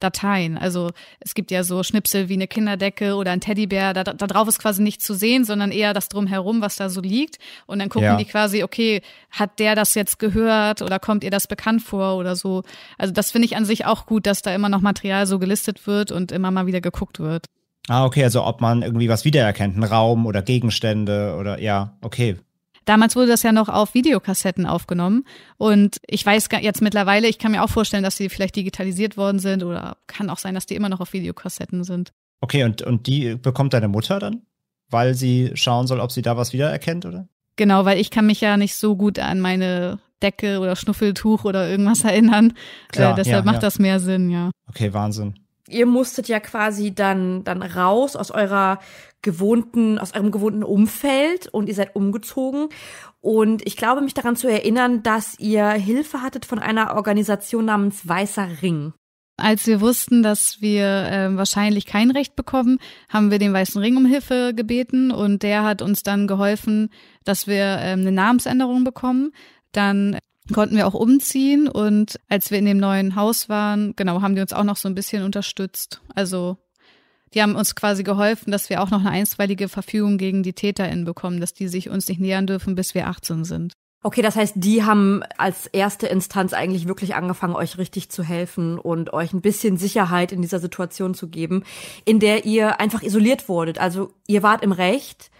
Speaker 1: Dateien. Also es gibt ja so Schnipsel wie eine Kinderdecke oder ein Teddybär. Da, da drauf ist quasi nichts zu sehen, sondern eher das drumherum, was da so liegt. Und dann gucken ja. die quasi, okay, hat der das jetzt gehört oder kommt ihr das bekannt vor oder so. Also das finde ich an sich auch gut, dass da immer noch Material so gelistet wird und immer mal wieder geguckt wird.
Speaker 2: Ah, okay, also ob man irgendwie was wiedererkennt, einen Raum oder Gegenstände oder ja, okay.
Speaker 1: Damals wurde das ja noch auf Videokassetten aufgenommen. Und ich weiß jetzt mittlerweile, ich kann mir auch vorstellen, dass die vielleicht digitalisiert worden sind oder kann auch sein, dass die immer noch auf Videokassetten sind.
Speaker 2: Okay, und, und die bekommt deine Mutter dann? Weil sie schauen soll, ob sie da was wiedererkennt, oder?
Speaker 1: Genau, weil ich kann mich ja nicht so gut an meine Decke oder Schnuffeltuch oder irgendwas erinnern.
Speaker 3: Äh, Klar, äh, deshalb ja, macht ja. das mehr Sinn, ja.
Speaker 2: Okay, Wahnsinn
Speaker 3: ihr musstet ja quasi dann, dann raus aus eurer gewohnten, aus eurem gewohnten Umfeld und ihr seid umgezogen. Und ich glaube, mich daran zu erinnern, dass ihr Hilfe hattet von einer Organisation namens Weißer Ring. Als wir wussten, dass wir äh, wahrscheinlich kein Recht
Speaker 1: bekommen, haben wir den Weißen Ring um Hilfe gebeten und der hat uns dann geholfen, dass wir äh, eine Namensänderung bekommen. Dann konnten wir auch umziehen und als wir in dem neuen Haus waren, genau, haben die uns auch noch so ein bisschen unterstützt. Also die haben uns quasi geholfen, dass wir auch noch eine einstweilige Verfügung gegen die TäterInnen bekommen, dass die sich uns nicht nähern dürfen, bis wir 18 sind.
Speaker 3: Okay, das heißt, die haben als erste Instanz eigentlich wirklich angefangen, euch richtig zu helfen und euch ein bisschen Sicherheit in dieser Situation zu geben, in der ihr einfach isoliert wurdet. Also ihr wart im Recht,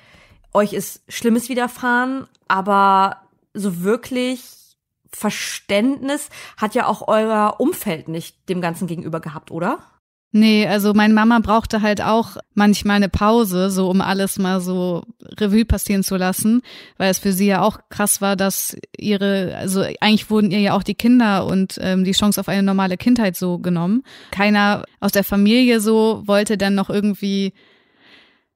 Speaker 3: euch ist Schlimmes widerfahren, aber so wirklich Verständnis hat ja auch euer Umfeld nicht dem Ganzen gegenüber gehabt, oder?
Speaker 1: Nee, also meine Mama brauchte halt auch manchmal eine Pause, so um alles mal so Revue passieren zu lassen, weil es für sie ja auch krass war, dass ihre, also eigentlich wurden ihr ja auch die Kinder und ähm, die Chance auf eine normale Kindheit so genommen. Keiner aus der Familie so wollte dann noch irgendwie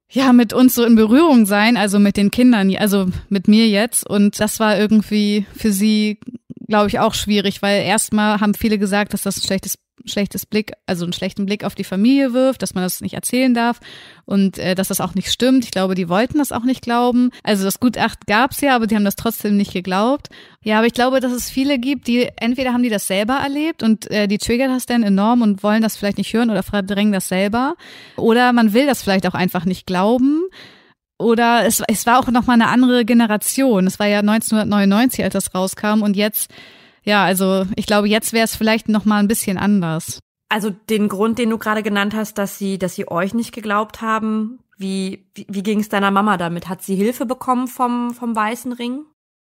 Speaker 1: ja mit uns so in Berührung sein, also mit den Kindern, also mit mir jetzt. Und das war irgendwie für sie glaube ich, auch schwierig, weil erstmal haben viele gesagt, dass das ein schlechtes, schlechtes Blick, also einen schlechten Blick auf die Familie wirft, dass man das nicht erzählen darf und äh, dass das auch nicht stimmt. Ich glaube, die wollten das auch nicht glauben. Also das Gutacht gab's ja, aber die haben das trotzdem nicht geglaubt. Ja, aber ich glaube, dass es viele gibt, die entweder haben die das selber erlebt und äh, die triggert das dann enorm und wollen das vielleicht nicht hören oder verdrängen das selber. Oder man will das vielleicht auch einfach nicht glauben. Oder es, es war auch nochmal eine andere Generation. Es war ja 1999, als das rauskam. Und jetzt, ja, also ich glaube, jetzt wäre es vielleicht nochmal ein bisschen anders.
Speaker 3: Also den Grund, den du gerade genannt hast, dass sie, dass sie euch nicht geglaubt haben, wie, wie, wie ging es deiner Mama damit? Hat sie Hilfe bekommen vom, vom Weißen Ring?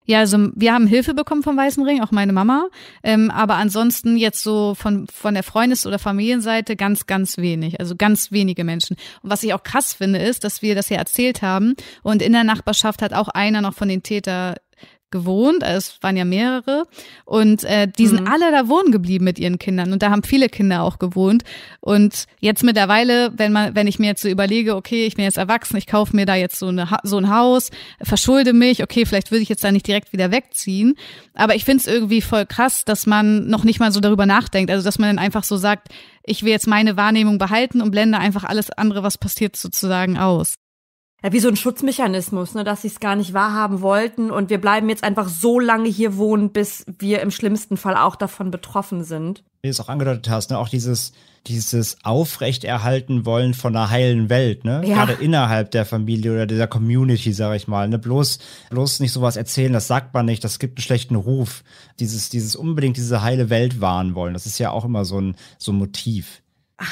Speaker 1: Ja, also wir haben Hilfe bekommen vom Weißen Ring, auch meine Mama. Ähm, aber ansonsten jetzt so von, von der Freundes- oder Familienseite ganz, ganz wenig. Also ganz wenige Menschen. Und was ich auch krass finde, ist, dass wir das ja erzählt haben. Und in der Nachbarschaft hat auch einer noch von den Täter, gewohnt, äh, es waren ja mehrere, und äh, die sind mhm. alle da wohnen geblieben mit ihren Kindern und da haben viele Kinder auch gewohnt und jetzt mittlerweile, wenn man, wenn ich mir jetzt so überlege, okay, ich bin jetzt erwachsen, ich kaufe mir da jetzt so, eine, so ein Haus, verschulde mich, okay, vielleicht würde ich jetzt da nicht direkt wieder wegziehen, aber ich finde es irgendwie voll krass, dass man noch nicht mal so darüber nachdenkt, also dass man dann einfach so sagt, ich will jetzt meine Wahrnehmung behalten und blende einfach alles andere,
Speaker 3: was passiert, sozusagen aus ja, wie so ein Schutzmechanismus, ne, dass sie es gar nicht wahrhaben wollten und wir bleiben jetzt einfach so lange hier wohnen, bis wir im schlimmsten Fall auch davon betroffen sind.
Speaker 2: Wie du es auch angedeutet hast, ne, auch dieses, dieses Aufrechterhalten wollen von einer heilen Welt, ne? Ja. Gerade innerhalb der Familie oder dieser Community, sage ich mal, ne? Bloß, bloß nicht sowas erzählen, das sagt man nicht, das gibt einen schlechten Ruf. Dieses, dieses unbedingt diese heile Welt wahren wollen, das ist ja auch immer so ein, so ein Motiv.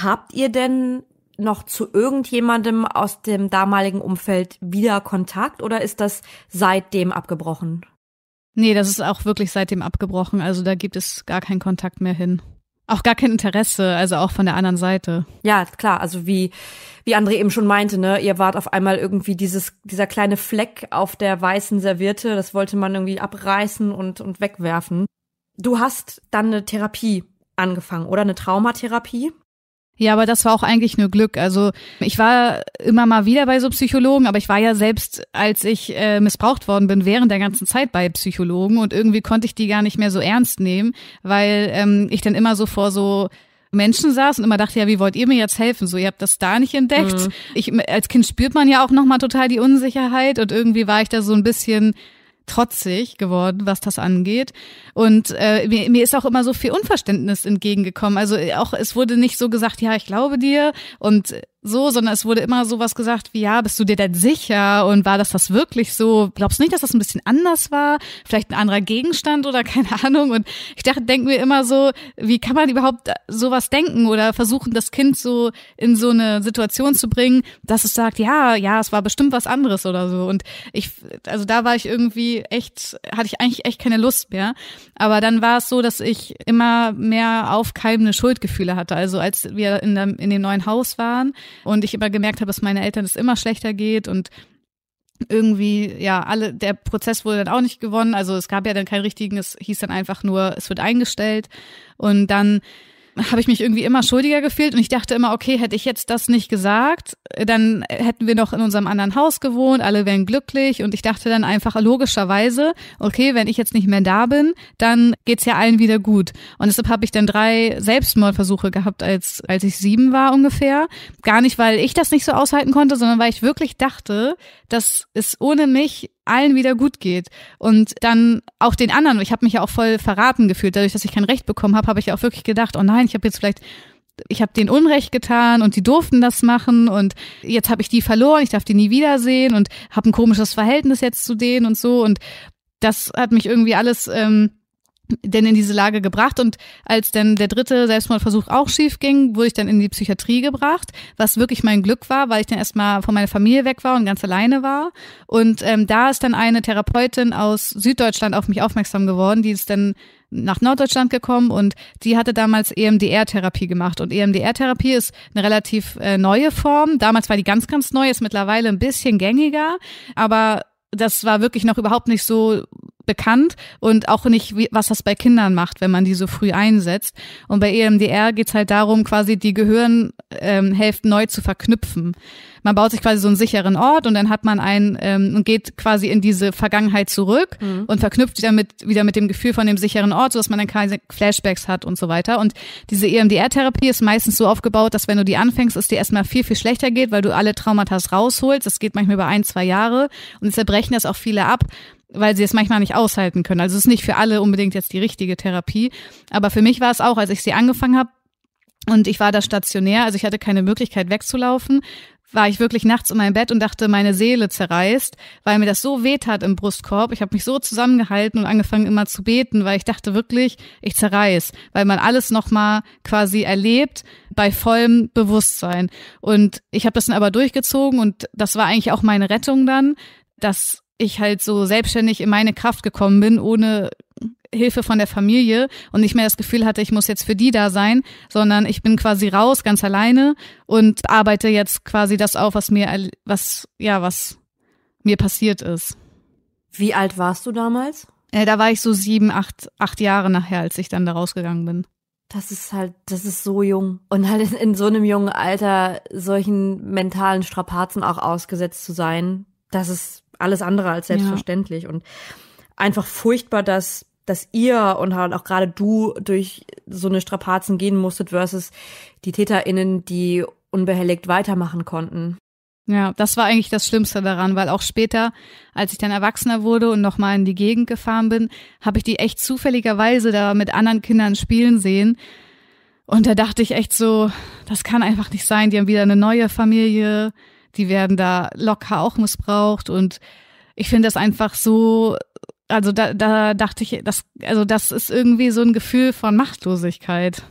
Speaker 3: Habt ihr denn noch zu irgendjemandem aus dem damaligen Umfeld wieder Kontakt oder ist das seitdem abgebrochen? Nee, das ist auch wirklich seitdem abgebrochen. Also da gibt es gar keinen Kontakt mehr hin. Auch gar kein Interesse, also auch von der anderen Seite. Ja, klar, also wie, wie André eben schon meinte, ne, ihr wart auf einmal irgendwie dieses, dieser kleine Fleck auf der weißen Serviette, das wollte man irgendwie abreißen und, und wegwerfen. Du hast dann eine Therapie angefangen oder eine Traumatherapie.
Speaker 1: Ja, aber das war auch eigentlich nur Glück. Also ich war immer mal wieder bei so Psychologen, aber ich war ja selbst, als ich äh, missbraucht worden bin, während der ganzen Zeit bei Psychologen und irgendwie konnte ich die gar nicht mehr so ernst nehmen, weil ähm, ich dann immer so vor so Menschen saß und immer dachte, ja, wie wollt ihr mir jetzt helfen? So, ihr habt das da nicht entdeckt. Mhm. Ich, als Kind spürt man ja auch nochmal total die Unsicherheit und irgendwie war ich da so ein bisschen trotzig geworden, was das angeht. Und äh, mir, mir ist auch immer so viel Unverständnis entgegengekommen. Also äh, auch es wurde nicht so gesagt, ja, ich glaube dir und so, sondern es wurde immer sowas gesagt wie, ja, bist du dir denn sicher und war das das wirklich so? Glaubst du nicht, dass das ein bisschen anders war? Vielleicht ein anderer Gegenstand oder keine Ahnung? Und ich dachte, denke mir immer so, wie kann man überhaupt äh, sowas denken oder versuchen, das Kind so in so eine Situation zu bringen, dass es sagt, ja, ja, es war bestimmt was anderes oder so. Und ich, also da war ich irgendwie echt, hatte ich eigentlich echt keine Lust mehr. Aber dann war es so, dass ich immer mehr aufkeimende Schuldgefühle hatte. Also als wir in, der, in dem neuen Haus waren, und ich immer gemerkt habe, dass meine Eltern es immer schlechter geht und irgendwie, ja, alle, der Prozess wurde dann auch nicht gewonnen. Also es gab ja dann keinen richtigen, es hieß dann einfach nur, es wird eingestellt. Und dann habe ich mich irgendwie immer schuldiger gefühlt und ich dachte immer, okay, hätte ich jetzt das nicht gesagt, dann hätten wir noch in unserem anderen Haus gewohnt, alle wären glücklich und ich dachte dann einfach logischerweise, okay, wenn ich jetzt nicht mehr da bin, dann geht's ja allen wieder gut. Und deshalb habe ich dann drei Selbstmordversuche gehabt, als, als ich sieben war ungefähr. Gar nicht, weil ich das nicht so aushalten konnte, sondern weil ich wirklich dachte, dass es ohne mich allen wieder gut geht und dann auch den anderen. Ich habe mich ja auch voll verraten gefühlt, dadurch, dass ich kein Recht bekommen habe, habe ich ja auch wirklich gedacht, oh nein, ich habe jetzt vielleicht ich habe denen Unrecht getan und die durften das machen und jetzt habe ich die verloren, ich darf die nie wiedersehen und habe ein komisches Verhältnis jetzt zu denen und so und das hat mich irgendwie alles ähm, denn in diese Lage gebracht und als dann der dritte Selbstmordversuch auch schief ging, wurde ich dann in die Psychiatrie gebracht, was wirklich mein Glück war, weil ich dann erstmal von meiner Familie weg war und ganz alleine war. Und ähm, da ist dann eine Therapeutin aus Süddeutschland auf mich aufmerksam geworden, die ist dann nach Norddeutschland gekommen und die hatte damals EMDR-Therapie gemacht. Und EMDR-Therapie ist eine relativ äh, neue Form. Damals war die ganz, ganz neu, ist mittlerweile ein bisschen gängiger, aber das war wirklich noch überhaupt nicht so bekannt und auch nicht, wie, was das bei Kindern macht, wenn man die so früh einsetzt. Und bei EMDR geht's halt darum, quasi die Gehirnhälften ähm, neu zu verknüpfen. Man baut sich quasi so einen sicheren Ort und dann hat man einen ähm, und geht quasi in diese Vergangenheit zurück mhm. und verknüpft wieder mit, wieder mit dem Gefühl von dem sicheren Ort, sodass man dann keine Flashbacks hat und so weiter. Und diese EMDR-Therapie ist meistens so aufgebaut, dass wenn du die anfängst, es dir erstmal viel, viel schlechter geht, weil du alle Traumata rausholst. Das geht manchmal über ein, zwei Jahre und deshalb brechen das auch viele ab weil sie es manchmal nicht aushalten können. Also es ist nicht für alle unbedingt jetzt die richtige Therapie. Aber für mich war es auch, als ich sie angefangen habe und ich war da stationär, also ich hatte keine Möglichkeit wegzulaufen, war ich wirklich nachts in meinem Bett und dachte, meine Seele zerreißt, weil mir das so wehtat im Brustkorb. Ich habe mich so zusammengehalten und angefangen immer zu beten, weil ich dachte wirklich, ich zerreiß, weil man alles nochmal quasi erlebt bei vollem Bewusstsein. Und ich habe das dann aber durchgezogen und das war eigentlich auch meine Rettung dann, dass ich halt so selbstständig in meine Kraft gekommen bin, ohne Hilfe von der Familie und nicht mehr das Gefühl hatte, ich muss jetzt für die da sein, sondern ich bin quasi raus, ganz alleine und arbeite jetzt quasi das auf, was mir, was, ja, was mir passiert ist. Wie alt
Speaker 3: warst du damals? Äh, da war ich so sieben, acht, acht Jahre nachher, als ich dann da rausgegangen bin. Das ist halt, das ist so jung. Und halt in, in so einem jungen Alter solchen mentalen Strapazen auch ausgesetzt zu sein, das ist alles andere als selbstverständlich ja. und einfach furchtbar, dass dass ihr und halt auch gerade du durch so eine Strapazen gehen musstet versus die TäterInnen, die unbehelligt weitermachen konnten. Ja, das war eigentlich das Schlimmste daran, weil auch später, als ich dann erwachsener wurde und
Speaker 1: nochmal in die Gegend gefahren bin, habe ich die echt zufälligerweise da mit anderen Kindern spielen sehen. Und da dachte ich echt so, das kann einfach nicht sein, die haben wieder eine neue Familie, die werden da locker auch missbraucht und ich finde das einfach so, also da, da dachte ich, das, also das ist irgendwie so ein Gefühl von Machtlosigkeit.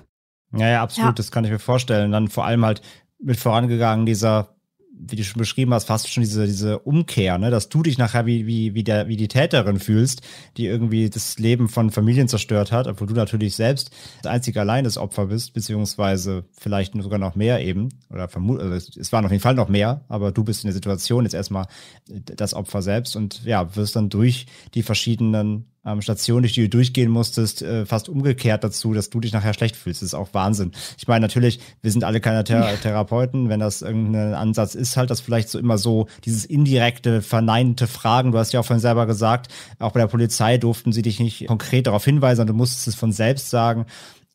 Speaker 2: Ja, ja, absolut, ja. das kann ich mir vorstellen. Dann vor allem halt mit vorangegangen dieser wie du schon beschrieben hast, fast schon diese, diese Umkehr, ne? dass du dich nachher wie, wie, wie, der, wie die Täterin fühlst, die irgendwie das Leben von Familien zerstört hat, obwohl du natürlich selbst das einzig allein das Opfer bist, beziehungsweise vielleicht sogar noch mehr eben, oder vermutlich, also es waren auf jeden Fall noch mehr, aber du bist in der Situation jetzt erstmal das Opfer selbst und ja, wirst dann durch die verschiedenen ähm, Station, durch die du durchgehen musstest, äh, fast umgekehrt dazu, dass du dich nachher schlecht fühlst. Das ist auch Wahnsinn. Ich meine, natürlich, wir sind alle keine Thera Therapeuten. Wenn das irgendein Ansatz ist, halt, dass vielleicht so immer so dieses indirekte, verneinte Fragen, du hast ja auch von selber gesagt, auch bei der Polizei durften sie dich nicht konkret darauf hinweisen, sondern du musstest es von selbst sagen.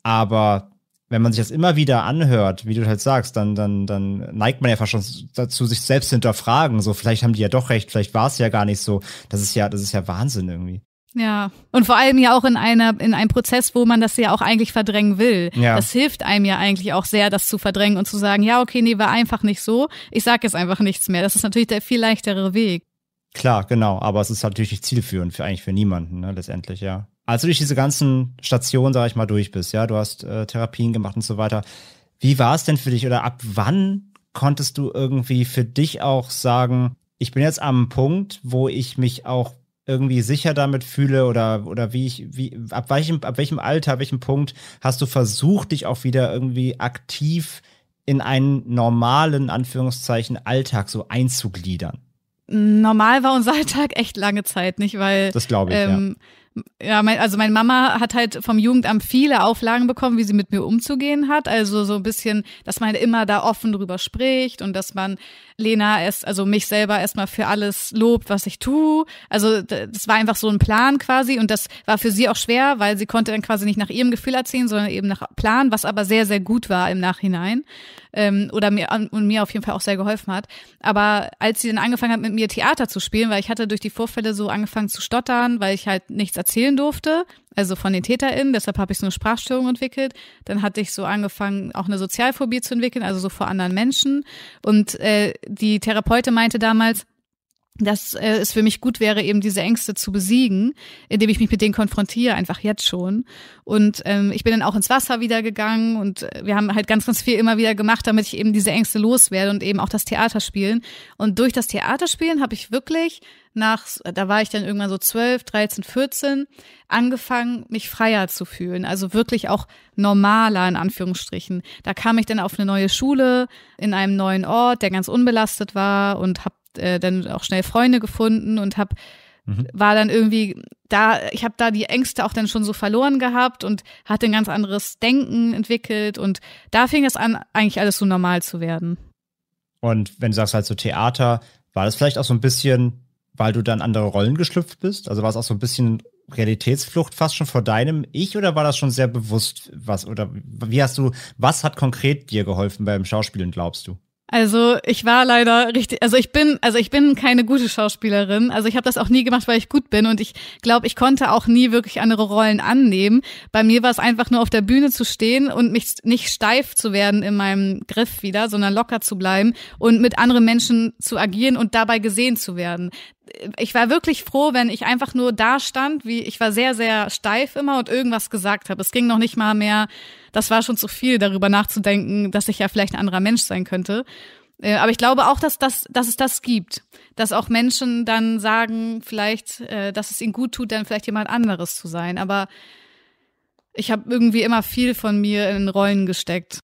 Speaker 2: Aber wenn man sich das immer wieder anhört, wie du halt sagst, dann, dann, dann neigt man ja fast schon dazu, sich selbst zu hinterfragen. So, vielleicht haben die ja doch recht, vielleicht war es ja gar nicht so. Das ist ja, das ist ja Wahnsinn irgendwie.
Speaker 1: Ja, und vor allem ja auch in einer in einem Prozess, wo man das ja auch eigentlich verdrängen will. Ja. Das hilft einem ja eigentlich auch sehr, das zu verdrängen und zu sagen, ja, okay, nee, war einfach nicht so. Ich sage jetzt einfach nichts mehr. Das ist natürlich der viel leichtere Weg.
Speaker 2: Klar, genau, aber es ist halt natürlich nicht zielführend für eigentlich für niemanden, ne, letztendlich, ja. Als du durch diese ganzen Stationen, sag ich mal, durch bist, ja, du hast äh, Therapien gemacht und so weiter. Wie war es denn für dich oder ab wann konntest du irgendwie für dich auch sagen, ich bin jetzt am Punkt, wo ich mich auch irgendwie sicher damit fühle oder, oder wie ich, wie, ab welchem, ab welchem Alter, ab welchem Punkt hast du versucht, dich auch wieder irgendwie aktiv in einen normalen, Anführungszeichen, Alltag so einzugliedern?
Speaker 1: Normal war unser Alltag echt lange Zeit, nicht? Weil. Das glaube ich, ähm, ja ja, mein, also meine Mama hat halt vom Jugendamt viele Auflagen bekommen, wie sie mit mir umzugehen hat. Also so ein bisschen, dass man immer da offen drüber spricht und dass man Lena erst, also mich selber erstmal für alles lobt, was ich tue. Also das war einfach so ein Plan quasi und das war für sie auch schwer, weil sie konnte dann quasi nicht nach ihrem Gefühl erzählen, sondern eben nach Plan, was aber sehr, sehr gut war im Nachhinein. Ähm, oder mir und mir auf jeden Fall auch sehr geholfen hat. Aber als sie dann angefangen hat, mit mir Theater zu spielen, weil ich hatte durch die Vorfälle so angefangen zu stottern, weil ich halt nichts erzählen durfte, also von den TäterInnen, deshalb habe ich so eine Sprachstörung entwickelt. Dann hatte ich so angefangen, auch eine Sozialphobie zu entwickeln, also so vor anderen Menschen. Und äh, die Therapeutin meinte damals, dass äh, es für mich gut wäre, eben diese Ängste zu besiegen, indem ich mich mit denen konfrontiere, einfach jetzt schon. Und ähm, ich bin dann auch ins Wasser wieder gegangen und äh, wir haben halt ganz, ganz viel immer wieder gemacht, damit ich eben diese Ängste loswerde und eben auch das Theater spielen. Und durch das Theater spielen habe ich wirklich nach, da war ich dann irgendwann so 12, 13, 14, angefangen, mich freier zu fühlen. Also wirklich auch normaler, in Anführungsstrichen. Da kam ich dann auf eine neue Schule, in einem neuen Ort, der ganz unbelastet war und habe äh, dann auch schnell Freunde gefunden und habe mhm. war dann irgendwie da, ich habe da die Ängste auch dann schon so verloren gehabt und hatte ein ganz anderes Denken entwickelt und da fing es an, eigentlich alles so normal zu werden.
Speaker 2: Und wenn du sagst halt so Theater, war das vielleicht auch so ein bisschen, weil du dann andere Rollen geschlüpft bist? Also war es auch so ein bisschen Realitätsflucht fast schon vor deinem Ich oder war das schon sehr bewusst was oder wie hast du was hat konkret dir geholfen beim Schauspielen glaubst du?
Speaker 1: Also ich war leider richtig, also ich bin, also ich bin keine gute Schauspielerin. Also ich habe das auch nie gemacht, weil ich gut bin und ich glaube, ich konnte auch nie wirklich andere Rollen annehmen. Bei mir war es einfach nur auf der Bühne zu stehen und mich nicht steif zu werden in meinem Griff wieder, sondern locker zu bleiben und mit anderen Menschen zu agieren und dabei gesehen zu werden ich war wirklich froh, wenn ich einfach nur da stand, wie ich war sehr, sehr steif immer und irgendwas gesagt habe. Es ging noch nicht mal mehr, das war schon zu viel, darüber nachzudenken, dass ich ja vielleicht ein anderer Mensch sein könnte. Äh, aber ich glaube auch, dass, das, dass es das gibt. Dass auch Menschen dann sagen, vielleicht, äh, dass es ihnen gut tut, dann vielleicht jemand anderes zu sein. Aber ich habe irgendwie immer viel von mir in Rollen gesteckt.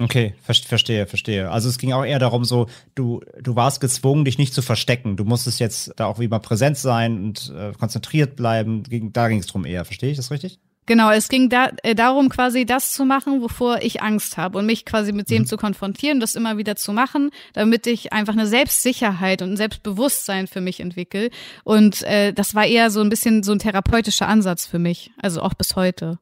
Speaker 2: Okay, verstehe, verstehe. Also es ging auch eher darum, so du du warst gezwungen, dich nicht zu verstecken. Du musstest jetzt da auch wie immer präsent sein und äh, konzentriert bleiben. Ging, da ging es drum eher. Verstehe ich das richtig?
Speaker 1: Genau, es ging da, äh, darum, quasi das zu machen, wovor ich Angst habe und mich quasi mit dem mhm. zu konfrontieren, das immer wieder zu machen, damit ich einfach eine Selbstsicherheit und ein Selbstbewusstsein für mich entwickle. Und äh, das war eher so ein bisschen so ein therapeutischer Ansatz für mich, also auch bis heute.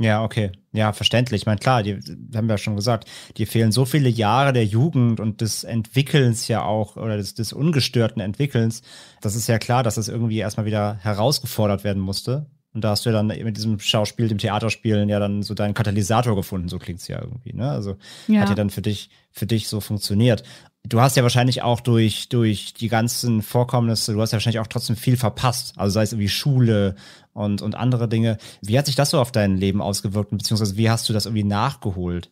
Speaker 2: Ja, okay. Ja, verständlich. Ich meine, klar, die haben wir ja schon gesagt, dir fehlen so viele Jahre der Jugend und des Entwickelns ja auch oder des, des ungestörten Entwickelns. Das ist ja klar, dass das irgendwie erstmal wieder herausgefordert werden musste. Und da hast du ja dann mit diesem Schauspiel, dem Theaterspielen ja dann so deinen Katalysator gefunden, so klingt es ja irgendwie, ne? Also ja. hat ja dann für dich, für dich so funktioniert du hast ja wahrscheinlich auch durch, durch die ganzen Vorkommnisse, du hast ja wahrscheinlich auch trotzdem viel verpasst. Also sei es irgendwie Schule und, und andere Dinge. Wie hat sich das so auf dein Leben ausgewirkt? Beziehungsweise wie hast du das irgendwie nachgeholt?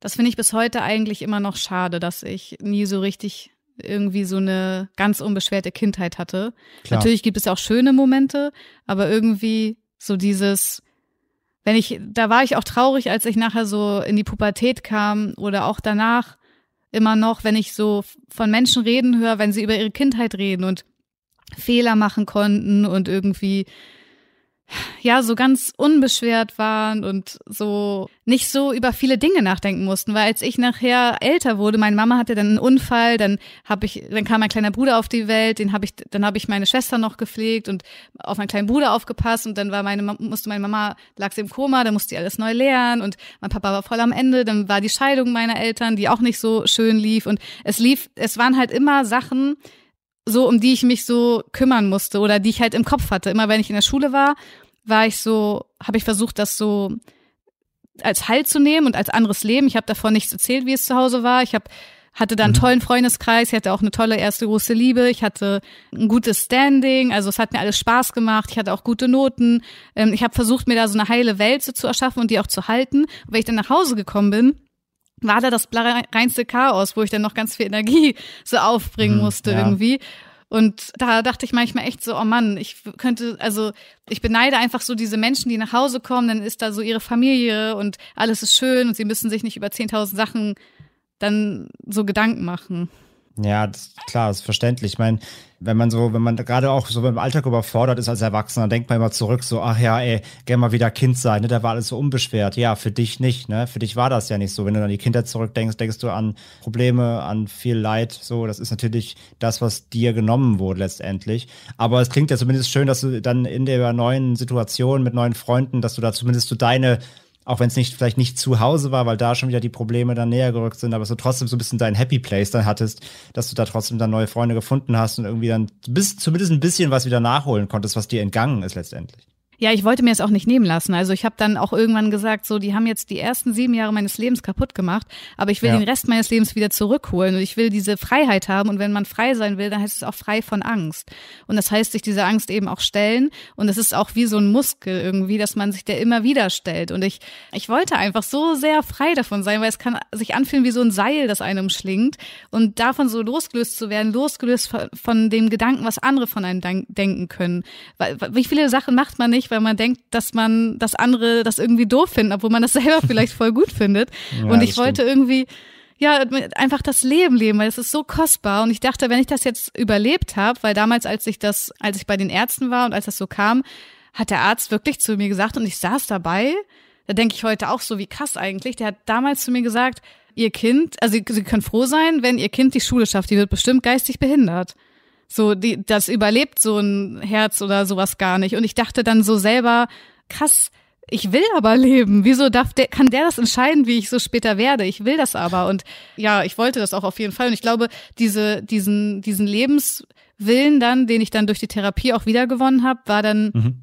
Speaker 1: Das finde ich bis heute eigentlich immer noch schade, dass ich nie so richtig irgendwie so eine ganz unbeschwerte Kindheit hatte. Klar. Natürlich gibt es auch schöne Momente, aber irgendwie so dieses, wenn ich, da war ich auch traurig, als ich nachher so in die Pubertät kam oder auch danach, immer noch, wenn ich so von Menschen reden höre, wenn sie über ihre Kindheit reden und Fehler machen konnten und irgendwie ja, so ganz unbeschwert waren und so nicht so über viele Dinge nachdenken mussten, weil als ich nachher älter wurde, meine Mama hatte dann einen Unfall, dann habe ich dann kam mein kleiner Bruder auf die Welt, den habe ich dann habe ich meine Schwester noch gepflegt und auf meinen kleinen Bruder aufgepasst und dann war meine musste meine Mama lag sie im Koma, dann musste sie alles neu lernen und mein Papa war voll am Ende, dann war die Scheidung meiner Eltern, die auch nicht so schön lief und es lief es waren halt immer Sachen, so, um die ich mich so kümmern musste oder die ich halt im Kopf hatte. Immer wenn ich in der Schule war, war ich so, habe ich versucht, das so als Halt zu nehmen und als anderes Leben. Ich habe davon nichts erzählt, wie es zu Hause war. Ich habe hatte dann einen mhm. tollen Freundeskreis, ich hatte auch eine tolle erste große Liebe, ich hatte ein gutes Standing, also es hat mir alles Spaß gemacht, ich hatte auch gute Noten. Ähm, ich habe versucht, mir da so eine heile Welt zu erschaffen und die auch zu halten. Und wenn ich dann nach Hause gekommen bin, war da das reinste Chaos, wo ich dann noch ganz viel Energie so aufbringen mhm, musste ja. irgendwie. Und da dachte ich manchmal echt so, oh Mann, ich könnte, also ich beneide einfach so diese Menschen, die nach Hause kommen, dann ist da so ihre Familie und alles ist schön und sie müssen sich nicht über 10.000 Sachen dann so Gedanken machen.
Speaker 2: Ja, das, klar, ist verständlich. Ich meine, wenn man so, wenn man gerade auch so im Alltag überfordert ist als Erwachsener, dann denkt man immer zurück, so, ach ja, ey, gern mal wieder Kind sein, ne? Da war alles so unbeschwert. Ja, für dich nicht, ne? Für dich war das ja nicht so. Wenn du an die Kindheit zurückdenkst, denkst du an Probleme, an viel Leid, so. Das ist natürlich das, was dir genommen wurde letztendlich. Aber es klingt ja zumindest schön, dass du dann in der neuen Situation mit neuen Freunden, dass du da zumindest so deine auch wenn es nicht vielleicht nicht zu Hause war, weil da schon wieder die Probleme dann näher gerückt sind, aber so trotzdem so ein bisschen dein Happy Place dann hattest, dass du da trotzdem dann neue Freunde gefunden hast und irgendwie dann bis, zumindest ein bisschen was wieder nachholen konntest, was dir entgangen ist letztendlich.
Speaker 1: Ja, ich wollte mir es auch nicht nehmen lassen. Also ich habe dann auch irgendwann gesagt, so, die haben jetzt die ersten sieben Jahre meines Lebens kaputt gemacht, aber ich will ja. den Rest meines Lebens wieder zurückholen und ich will diese Freiheit haben und wenn man frei sein will, dann heißt es auch frei von Angst. Und das heißt, sich dieser Angst eben auch stellen und es ist auch wie so ein Muskel irgendwie, dass man sich der immer wieder stellt. Und ich, ich wollte einfach so sehr frei davon sein, weil es kann sich anfühlen wie so ein Seil, das einem umschlingt. und davon so losgelöst zu werden, losgelöst von, dem Gedanken, was andere von einem denken können. Weil, Wie viele Sachen macht man nicht, weil man denkt, dass man das andere das irgendwie doof finden, obwohl man das selber vielleicht voll gut findet. Ja, und ich wollte stimmt. irgendwie ja, einfach das Leben leben, weil es ist so kostbar. Und ich dachte, wenn ich das jetzt überlebt habe, weil damals, als ich das, als ich bei den Ärzten war und als das so kam, hat der Arzt wirklich zu mir gesagt und ich saß dabei. Da denke ich heute auch so, wie krass eigentlich. Der hat damals zu mir gesagt, ihr Kind, also sie, sie können froh sein, wenn ihr Kind die Schule schafft, die wird bestimmt geistig behindert. So, die, das überlebt so ein Herz oder sowas gar nicht. Und ich dachte dann so selber, krass, ich will aber leben. Wieso darf der, kann der das entscheiden, wie ich so später werde? Ich will das aber. Und ja, ich wollte das auch auf jeden Fall. Und ich glaube, diese, diesen, diesen Lebenswillen dann, den ich dann durch die Therapie auch wiedergewonnen habe, war dann, mhm.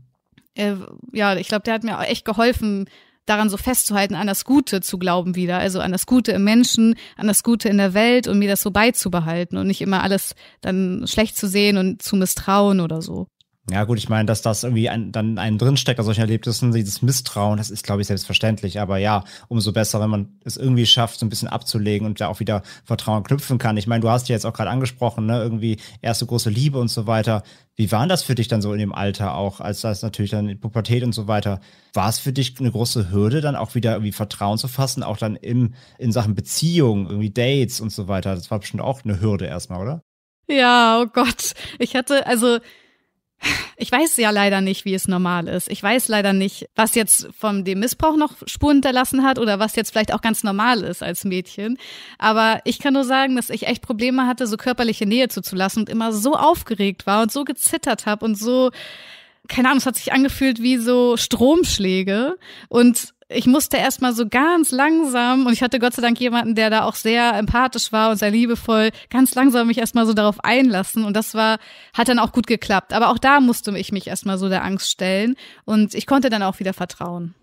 Speaker 1: äh, ja, ich glaube, der hat mir auch echt geholfen, daran so festzuhalten, an das Gute zu glauben wieder, also an das Gute im Menschen, an das Gute in der Welt und mir das so beizubehalten und nicht immer alles dann schlecht zu sehen und zu misstrauen oder so.
Speaker 2: Ja, gut, ich meine, dass das irgendwie ein, dann einem drinsteckt aus solchen Erlebnissen, dieses Misstrauen, das ist, glaube ich, selbstverständlich. Aber ja, umso besser, wenn man es irgendwie schafft, so ein bisschen abzulegen und da auch wieder Vertrauen knüpfen kann. Ich meine, du hast ja jetzt auch gerade angesprochen, ne, irgendwie erste große Liebe und so weiter. Wie war das für dich dann so in dem Alter auch, als das natürlich dann in Pubertät und so weiter? War es für dich eine große Hürde, dann auch wieder irgendwie Vertrauen zu fassen, auch dann im, in Sachen Beziehung, irgendwie Dates und so weiter? Das war bestimmt auch eine Hürde erstmal, oder?
Speaker 1: Ja, oh Gott. Ich hatte, also, ich weiß ja leider nicht, wie es normal ist. Ich weiß leider nicht, was jetzt von dem Missbrauch noch Spuren hinterlassen hat oder was jetzt vielleicht auch ganz normal ist als Mädchen. Aber ich kann nur sagen, dass ich echt Probleme hatte, so körperliche Nähe zuzulassen und immer so aufgeregt war und so gezittert habe und so, keine Ahnung, es hat sich angefühlt wie so Stromschläge. Und ich musste erstmal so ganz langsam, und ich hatte Gott sei Dank jemanden, der da auch sehr empathisch war und sehr liebevoll, ganz langsam mich erstmal so darauf einlassen. Und das war, hat dann auch gut geklappt. Aber auch da musste ich mich erstmal so der Angst stellen. Und ich konnte dann auch wieder vertrauen.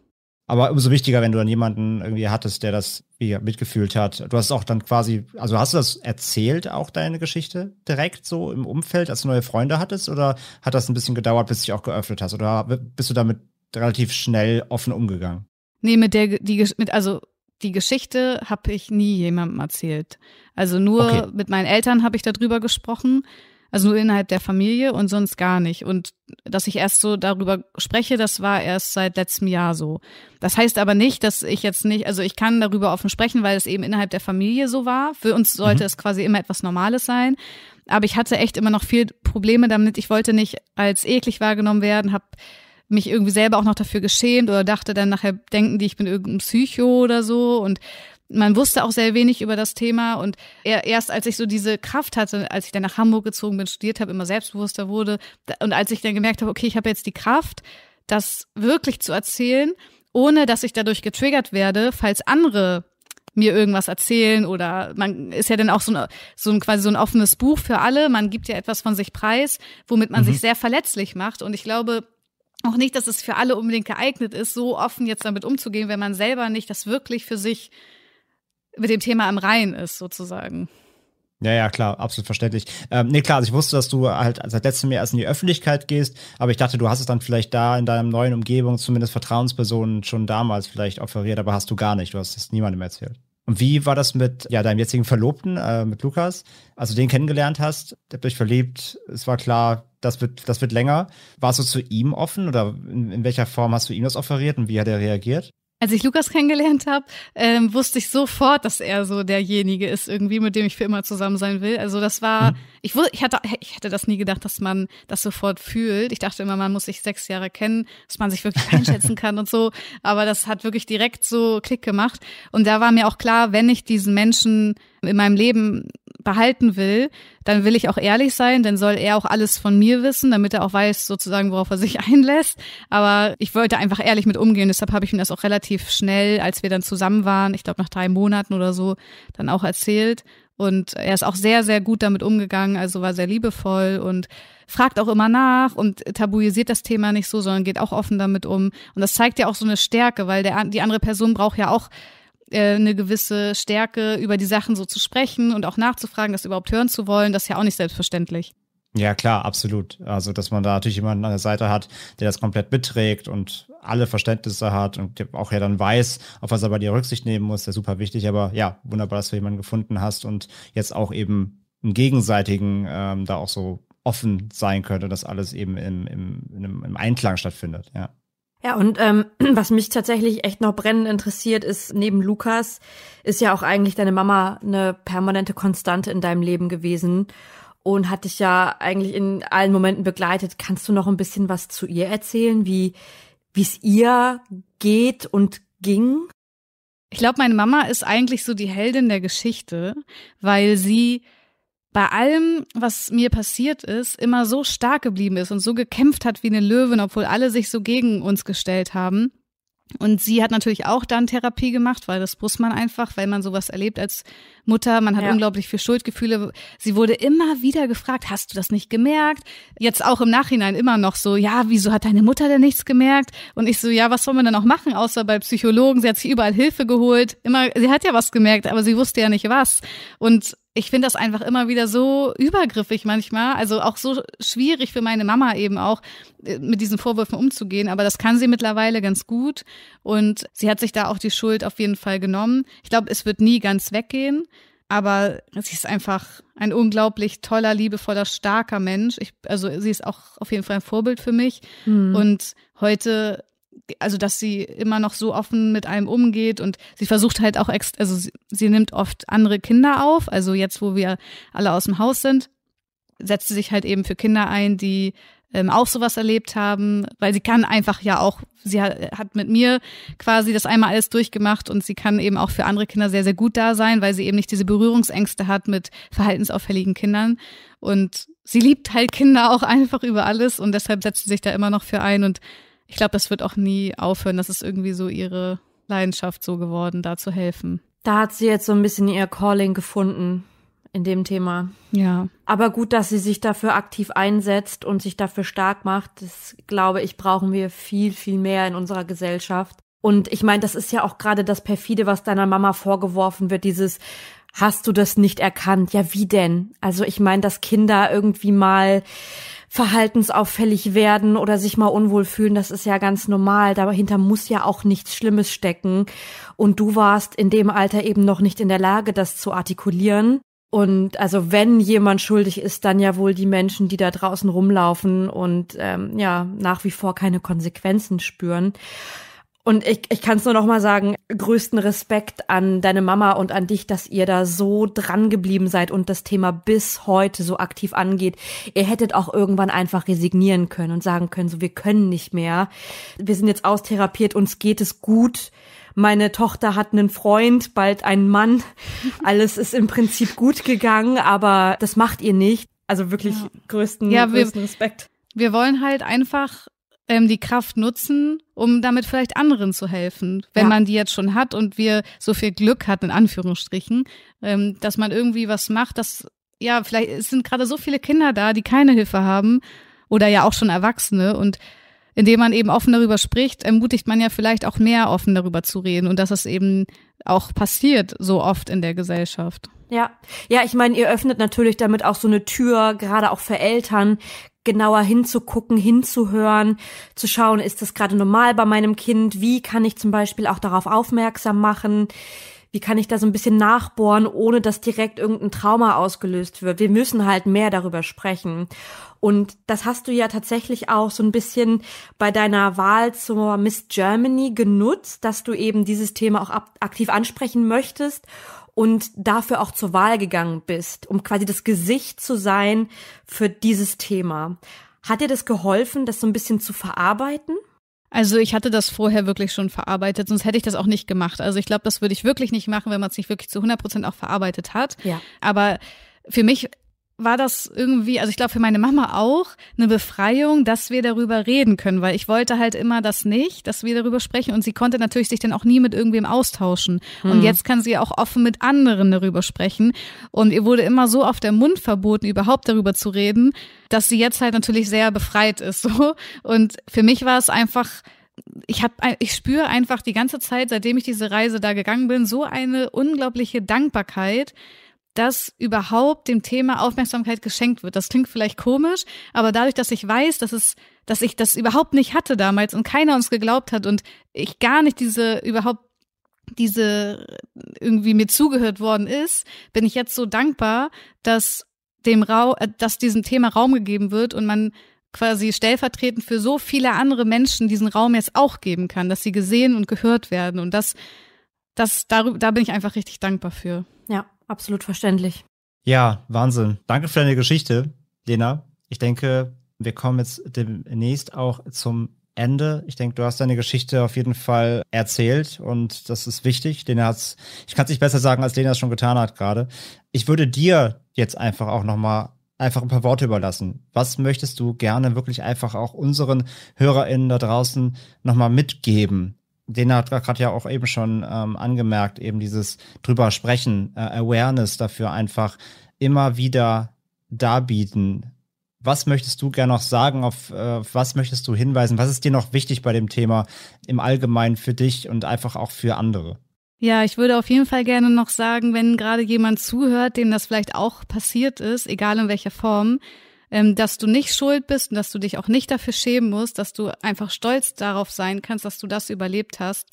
Speaker 2: Aber umso wichtiger, wenn du dann jemanden irgendwie hattest, der das mitgefühlt hat. Du hast auch dann quasi, also hast du das erzählt, auch deine Geschichte direkt so im Umfeld, als du neue Freunde hattest? Oder hat das ein bisschen gedauert, bis du dich auch geöffnet hast? Oder bist du damit relativ schnell offen umgegangen?
Speaker 1: Nee, mit der, die, mit, also die Geschichte habe ich nie jemandem erzählt. Also nur okay. mit meinen Eltern habe ich darüber gesprochen, also nur innerhalb der Familie und sonst gar nicht. Und dass ich erst so darüber spreche, das war erst seit letztem Jahr so. Das heißt aber nicht, dass ich jetzt nicht, also ich kann darüber offen sprechen, weil es eben innerhalb der Familie so war. Für uns sollte mhm. es quasi immer etwas Normales sein. Aber ich hatte echt immer noch viel Probleme damit. Ich wollte nicht als eklig wahrgenommen werden, habe mich irgendwie selber auch noch dafür geschämt oder dachte dann nachher, denken die, ich bin irgendein Psycho oder so. Und man wusste auch sehr wenig über das Thema. Und erst als ich so diese Kraft hatte, als ich dann nach Hamburg gezogen bin, studiert habe, immer selbstbewusster wurde und als ich dann gemerkt habe, okay, ich habe jetzt die Kraft, das wirklich zu erzählen, ohne dass ich dadurch getriggert werde, falls andere mir irgendwas erzählen oder man ist ja dann auch so ein, so ein quasi so ein offenes Buch für alle. Man gibt ja etwas von sich preis, womit man mhm. sich sehr verletzlich macht. Und ich glaube, auch nicht, dass es für alle unbedingt geeignet ist, so offen jetzt damit umzugehen, wenn man selber nicht das wirklich für sich mit dem Thema am Reihen ist, sozusagen.
Speaker 2: Ja, ja, klar, absolut verständlich. Ähm, nee, klar, also ich wusste, dass du halt seit letztem Jahr erst in die Öffentlichkeit gehst, aber ich dachte, du hast es dann vielleicht da in deiner neuen Umgebung, zumindest Vertrauenspersonen schon damals vielleicht offeriert, aber hast du gar nicht, du hast es niemandem erzählt. Und wie war das mit ja, deinem jetzigen Verlobten, äh, mit Lukas? als du den kennengelernt hast, der hat dich verliebt, es war klar, das wird, das wird länger. Warst du zu ihm offen oder in, in welcher Form hast du ihm das offeriert und wie hat er reagiert?
Speaker 1: Als ich Lukas kennengelernt habe, ähm, wusste ich sofort, dass er so derjenige ist, irgendwie, mit dem ich für immer zusammen sein will. Also das war, mhm. ich wusste, ich hatte, ich hätte das nie gedacht, dass man das sofort fühlt. Ich dachte immer, man muss sich sechs Jahre kennen, dass man sich wirklich einschätzen kann und so. Aber das hat wirklich direkt so Klick gemacht. Und da war mir auch klar, wenn ich diesen Menschen in meinem Leben behalten will, dann will ich auch ehrlich sein, dann soll er auch alles von mir wissen, damit er auch weiß sozusagen, worauf er sich einlässt. Aber ich wollte einfach ehrlich mit umgehen, deshalb habe ich ihm das auch relativ schnell, als wir dann zusammen waren, ich glaube nach drei Monaten oder so, dann auch erzählt. Und er ist auch sehr, sehr gut damit umgegangen, also war sehr liebevoll und fragt auch immer nach und tabuisiert das Thema nicht so, sondern geht auch offen damit um. Und das zeigt ja auch so eine Stärke, weil der, die andere Person braucht ja auch äh, eine gewisse Stärke, über die Sachen so zu sprechen und auch nachzufragen, das überhaupt hören zu wollen, das ist ja auch nicht selbstverständlich.
Speaker 2: Ja, klar, absolut. Also, dass man da natürlich jemanden an der Seite hat, der das komplett mitträgt und alle Verständnisse hat und auch ja dann weiß, auf was er bei dir Rücksicht nehmen muss, ist super wichtig. Aber ja, wunderbar, dass du jemanden gefunden hast und jetzt auch eben im gegenseitigen ähm, da auch so offen sein könnte, dass alles eben im, im, im Einklang stattfindet. Ja.
Speaker 3: Ja, und ähm, was mich tatsächlich echt noch brennend interessiert, ist, neben Lukas ist ja auch eigentlich deine Mama eine permanente Konstante in deinem Leben gewesen und hat dich ja eigentlich in allen Momenten begleitet. Kannst du noch ein bisschen was zu ihr erzählen, wie wie es ihr geht und ging? Ich
Speaker 1: glaube, meine Mama ist eigentlich so die Heldin der Geschichte, weil sie bei allem, was mir passiert ist, immer so stark geblieben ist und so gekämpft hat wie eine Löwin, obwohl alle sich so gegen uns gestellt haben. Und sie hat natürlich auch dann Therapie gemacht, weil das muss man einfach, weil man sowas erlebt als Mutter. Man hat ja. unglaublich viel Schuldgefühle. Sie wurde immer wieder gefragt, hast du das nicht gemerkt? Jetzt auch im Nachhinein immer noch so, ja, wieso hat deine Mutter denn nichts gemerkt? Und ich so, ja, was soll man denn auch machen, außer bei Psychologen? Sie hat sich überall Hilfe geholt. Immer, sie hat ja was gemerkt, aber sie wusste ja nicht was. Und ich finde das einfach immer wieder so übergriffig manchmal, also auch so schwierig für meine Mama eben auch, äh, mit diesen Vorwürfen umzugehen. Aber das kann sie mittlerweile ganz gut und sie hat sich da auch die Schuld auf jeden Fall genommen. Ich glaube, es wird nie ganz weggehen, aber sie ist einfach ein unglaublich toller, liebevoller, starker Mensch. Ich, also sie ist auch auf jeden Fall ein Vorbild für mich. Mhm. Und heute also dass sie immer noch so offen mit einem umgeht und sie versucht halt auch, ex also sie, sie, nimmt oft andere Kinder auf. Also jetzt, wo wir alle aus dem Haus sind, setzt sie sich halt eben für Kinder ein, die ähm, auch sowas erlebt haben, weil sie kann einfach ja auch, sie hat, hat mit mir quasi das einmal alles durchgemacht und sie kann eben auch für andere Kinder sehr, sehr gut da sein, weil sie eben nicht diese Berührungsängste hat mit verhaltensauffälligen Kindern. Und sie liebt halt Kinder auch einfach über alles und deshalb setzt sie sich da immer noch für ein und ich glaube, das wird auch nie aufhören. Das ist irgendwie so ihre Leidenschaft so geworden, da zu helfen.
Speaker 3: Da hat sie jetzt so ein bisschen ihr Calling gefunden in dem Thema. Ja. Aber gut, dass sie sich dafür aktiv einsetzt und sich dafür stark macht. Das glaube ich, brauchen wir viel, viel mehr in unserer Gesellschaft. Und ich meine, das ist ja auch gerade das perfide, was deiner Mama vorgeworfen wird, dieses hast du das nicht erkannt? Ja, wie denn? Also ich meine, dass Kinder irgendwie mal verhaltensauffällig werden oder sich mal unwohl fühlen, das ist ja ganz normal. Dahinter muss ja auch nichts Schlimmes stecken. Und du warst in dem Alter eben noch nicht in der Lage, das zu artikulieren. Und also wenn jemand schuldig ist, dann ja wohl die Menschen, die da draußen rumlaufen und ähm, ja nach wie vor keine Konsequenzen spüren. Und ich, ich kann es nur noch mal sagen, größten Respekt an deine Mama und an dich, dass ihr da so dran geblieben seid und das Thema bis heute so aktiv angeht. Ihr hättet auch irgendwann einfach resignieren können und sagen können, so wir können nicht mehr. Wir sind jetzt austherapiert, uns geht es gut. Meine Tochter hat einen Freund, bald einen Mann. Alles ist im Prinzip gut gegangen, aber das macht ihr nicht. Also wirklich ja. größten, ja, größten wir, Respekt. Wir wollen halt einfach
Speaker 1: ähm, die Kraft nutzen, um damit vielleicht anderen zu helfen, wenn ja. man die jetzt schon hat und wir so viel Glück hatten, in Anführungsstrichen, ähm, dass man irgendwie was macht, dass, ja, vielleicht sind gerade so viele Kinder da, die keine Hilfe haben oder ja auch schon Erwachsene und indem man eben offen darüber spricht, ermutigt man ja vielleicht auch mehr offen darüber zu reden und dass es eben auch passiert so oft in der Gesellschaft.
Speaker 3: Ja, ja, ich meine, ihr öffnet natürlich damit auch so eine Tür, gerade auch für Eltern, genauer hinzugucken, hinzuhören, zu schauen, ist das gerade normal bei meinem Kind? Wie kann ich zum Beispiel auch darauf aufmerksam machen? Wie kann ich da so ein bisschen nachbohren, ohne dass direkt irgendein Trauma ausgelöst wird? Wir müssen halt mehr darüber sprechen. Und das hast du ja tatsächlich auch so ein bisschen bei deiner Wahl zur Miss Germany genutzt, dass du eben dieses Thema auch aktiv ansprechen möchtest und dafür auch zur Wahl gegangen bist, um quasi das Gesicht zu sein für dieses Thema. Hat dir das geholfen, das so ein bisschen zu verarbeiten? Also ich hatte das vorher wirklich schon verarbeitet, sonst hätte ich das auch nicht gemacht. Also ich glaube, das würde
Speaker 1: ich wirklich nicht machen, wenn man es nicht wirklich zu 100 Prozent auch verarbeitet hat. Ja. Aber für mich war das irgendwie, also ich glaube für meine Mama auch, eine Befreiung, dass wir darüber reden können, weil ich wollte halt immer das nicht, dass wir darüber sprechen und sie konnte natürlich sich dann auch nie mit irgendwem austauschen. Hm. Und jetzt kann sie auch offen mit anderen darüber sprechen und ihr wurde immer so auf der Mund verboten, überhaupt darüber zu reden, dass sie jetzt halt natürlich sehr befreit ist, so. Und für mich war es einfach, ich habe ich spüre einfach die ganze Zeit, seitdem ich diese Reise da gegangen bin, so eine unglaubliche Dankbarkeit, dass überhaupt dem Thema Aufmerksamkeit geschenkt wird. Das klingt vielleicht komisch, aber dadurch, dass ich weiß, dass es, dass ich das überhaupt nicht hatte damals und keiner uns geglaubt hat und ich gar nicht diese überhaupt diese irgendwie mir zugehört worden ist, bin ich jetzt so dankbar, dass dem Raum, äh, dass diesem Thema Raum gegeben wird und man quasi stellvertretend für so viele andere Menschen diesen Raum jetzt auch geben kann, dass sie gesehen und gehört werden. Und das, das, darüber, da bin ich einfach richtig dankbar für. Ja, Absolut verständlich.
Speaker 2: Ja, Wahnsinn. Danke für deine Geschichte, Lena. Ich denke, wir kommen jetzt demnächst auch zum Ende. Ich denke, du hast deine Geschichte auf jeden Fall erzählt und das ist wichtig. Lena hat's, ich kann es nicht besser sagen, als Lena es schon getan hat gerade. Ich würde dir jetzt einfach auch nochmal einfach ein paar Worte überlassen. Was möchtest du gerne wirklich einfach auch unseren HörerInnen da draußen nochmal mitgeben? den hat gerade ja auch eben schon ähm, angemerkt, eben dieses drüber sprechen, äh, Awareness dafür einfach immer wieder darbieten. Was möchtest du gerne noch sagen? Auf, äh, auf was möchtest du hinweisen? Was ist dir noch wichtig bei dem Thema im Allgemeinen für dich und einfach auch für andere?
Speaker 1: Ja, ich würde auf jeden Fall gerne noch sagen, wenn gerade jemand zuhört, dem das vielleicht auch passiert ist, egal in welcher Form, ähm, dass du nicht schuld bist und dass du dich auch nicht dafür schämen musst, dass du einfach stolz darauf sein kannst, dass du das überlebt hast.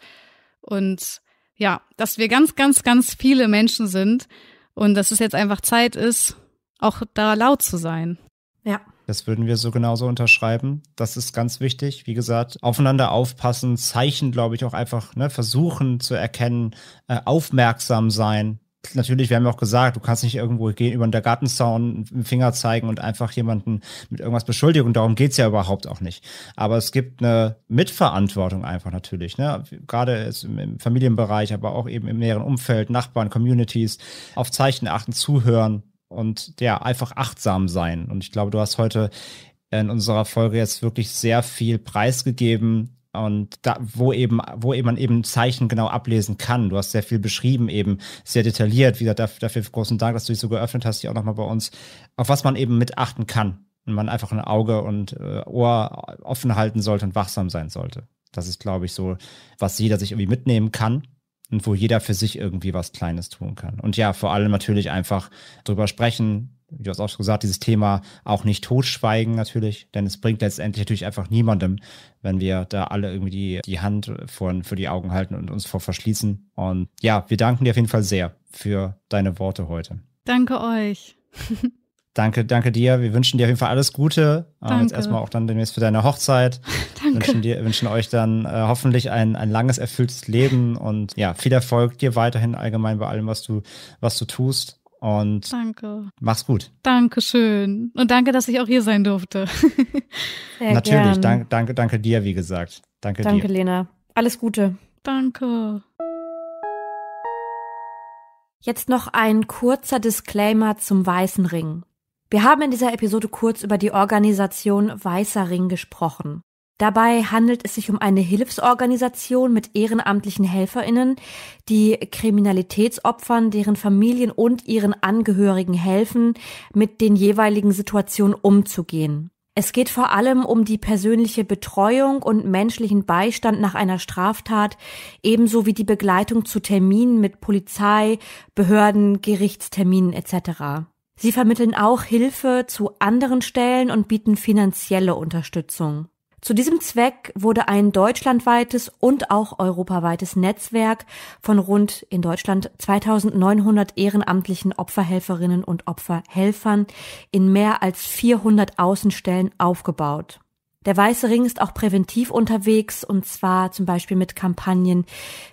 Speaker 1: Und ja, dass wir ganz, ganz, ganz viele Menschen sind und dass es jetzt einfach Zeit ist, auch da laut zu sein. Ja.
Speaker 2: Das würden wir so genauso unterschreiben. Das ist ganz wichtig. Wie gesagt, aufeinander aufpassen, Zeichen, glaube ich, auch einfach ne, versuchen zu erkennen, äh, aufmerksam sein, natürlich, wir haben auch gesagt, du kannst nicht irgendwo gehen über den Gartenzaun einen Finger zeigen und einfach jemanden mit irgendwas beschuldigen. Darum geht es ja überhaupt auch nicht. Aber es gibt eine Mitverantwortung einfach natürlich. Ne? Gerade im Familienbereich, aber auch eben im näheren Umfeld, Nachbarn, Communities, auf Zeichen achten, zuhören und ja, einfach achtsam sein. Und ich glaube, du hast heute in unserer Folge jetzt wirklich sehr viel preisgegeben, und da, wo eben, wo eben man eben Zeichen genau ablesen kann. Du hast sehr viel beschrieben, eben sehr detailliert. Wie gesagt, dafür großen Dank, dass du dich so geöffnet hast, hier auch nochmal bei uns, auf was man eben mitachten kann. Und man einfach ein Auge und äh, Ohr offen halten sollte und wachsam sein sollte. Das ist, glaube ich, so, was jeder sich irgendwie mitnehmen kann und wo jeder für sich irgendwie was Kleines tun kann. Und ja, vor allem natürlich einfach drüber sprechen, wie du hast auch schon gesagt, dieses Thema auch nicht totschweigen natürlich, denn es bringt letztendlich natürlich einfach niemandem, wenn wir da alle irgendwie die, die Hand von, für die Augen halten und uns vor verschließen. Und ja, wir danken dir auf jeden Fall sehr für deine Worte heute.
Speaker 1: Danke euch.
Speaker 2: danke, danke dir. Wir wünschen dir auf jeden Fall alles Gute. Ähm, danke. Jetzt erstmal auch dann demnächst für deine Hochzeit. danke. Wünschen, dir, wünschen euch dann äh, hoffentlich ein, ein langes, erfülltes Leben und ja, viel Erfolg dir weiterhin allgemein bei allem, was du, was du tust. Und danke. Mach's gut.
Speaker 1: Dankeschön. Und danke, dass ich auch hier sein durfte. Sehr Natürlich. Dank,
Speaker 2: danke, danke dir, wie gesagt. Danke, danke dir. Danke,
Speaker 3: Lena. Alles Gute. Danke. Jetzt noch ein kurzer Disclaimer zum Weißen Ring. Wir haben in dieser Episode kurz über die Organisation Weißer Ring gesprochen. Dabei handelt es sich um eine Hilfsorganisation mit ehrenamtlichen Helferinnen, die Kriminalitätsopfern, deren Familien und ihren Angehörigen helfen, mit den jeweiligen Situationen umzugehen. Es geht vor allem um die persönliche Betreuung und menschlichen Beistand nach einer Straftat, ebenso wie die Begleitung zu Terminen mit Polizei, Behörden, Gerichtsterminen etc. Sie vermitteln auch Hilfe zu anderen Stellen und bieten finanzielle Unterstützung. Zu diesem Zweck wurde ein deutschlandweites und auch europaweites Netzwerk von rund in Deutschland 2900 ehrenamtlichen Opferhelferinnen und Opferhelfern in mehr als 400 Außenstellen aufgebaut. Der Weiße Ring ist auch präventiv unterwegs und zwar zum Beispiel mit Kampagnen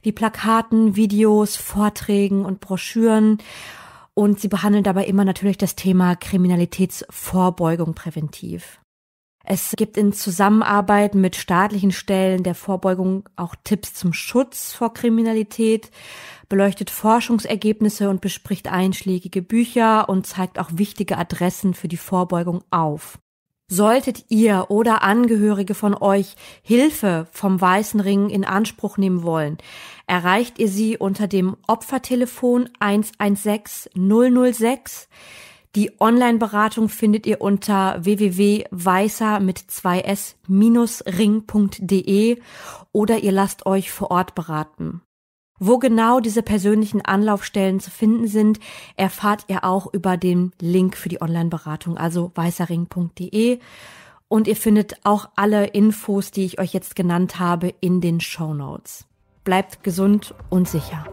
Speaker 3: wie Plakaten, Videos, Vorträgen und Broschüren. Und sie behandeln dabei immer natürlich das Thema Kriminalitätsvorbeugung präventiv. Es gibt in Zusammenarbeit mit staatlichen Stellen der Vorbeugung auch Tipps zum Schutz vor Kriminalität, beleuchtet Forschungsergebnisse und bespricht einschlägige Bücher und zeigt auch wichtige Adressen für die Vorbeugung auf. Solltet ihr oder Angehörige von euch Hilfe vom Weißen Ring in Anspruch nehmen wollen, erreicht ihr sie unter dem Opfertelefon 116 006 die Online-Beratung findet ihr unter www.weißer mit 2s-ring.de oder ihr lasst euch vor Ort beraten. Wo genau diese persönlichen Anlaufstellen zu finden sind, erfahrt ihr auch über den Link für die Online-Beratung, also weißerring.de. Und ihr findet auch alle Infos, die ich euch jetzt genannt habe, in den Show Notes. Bleibt gesund und sicher.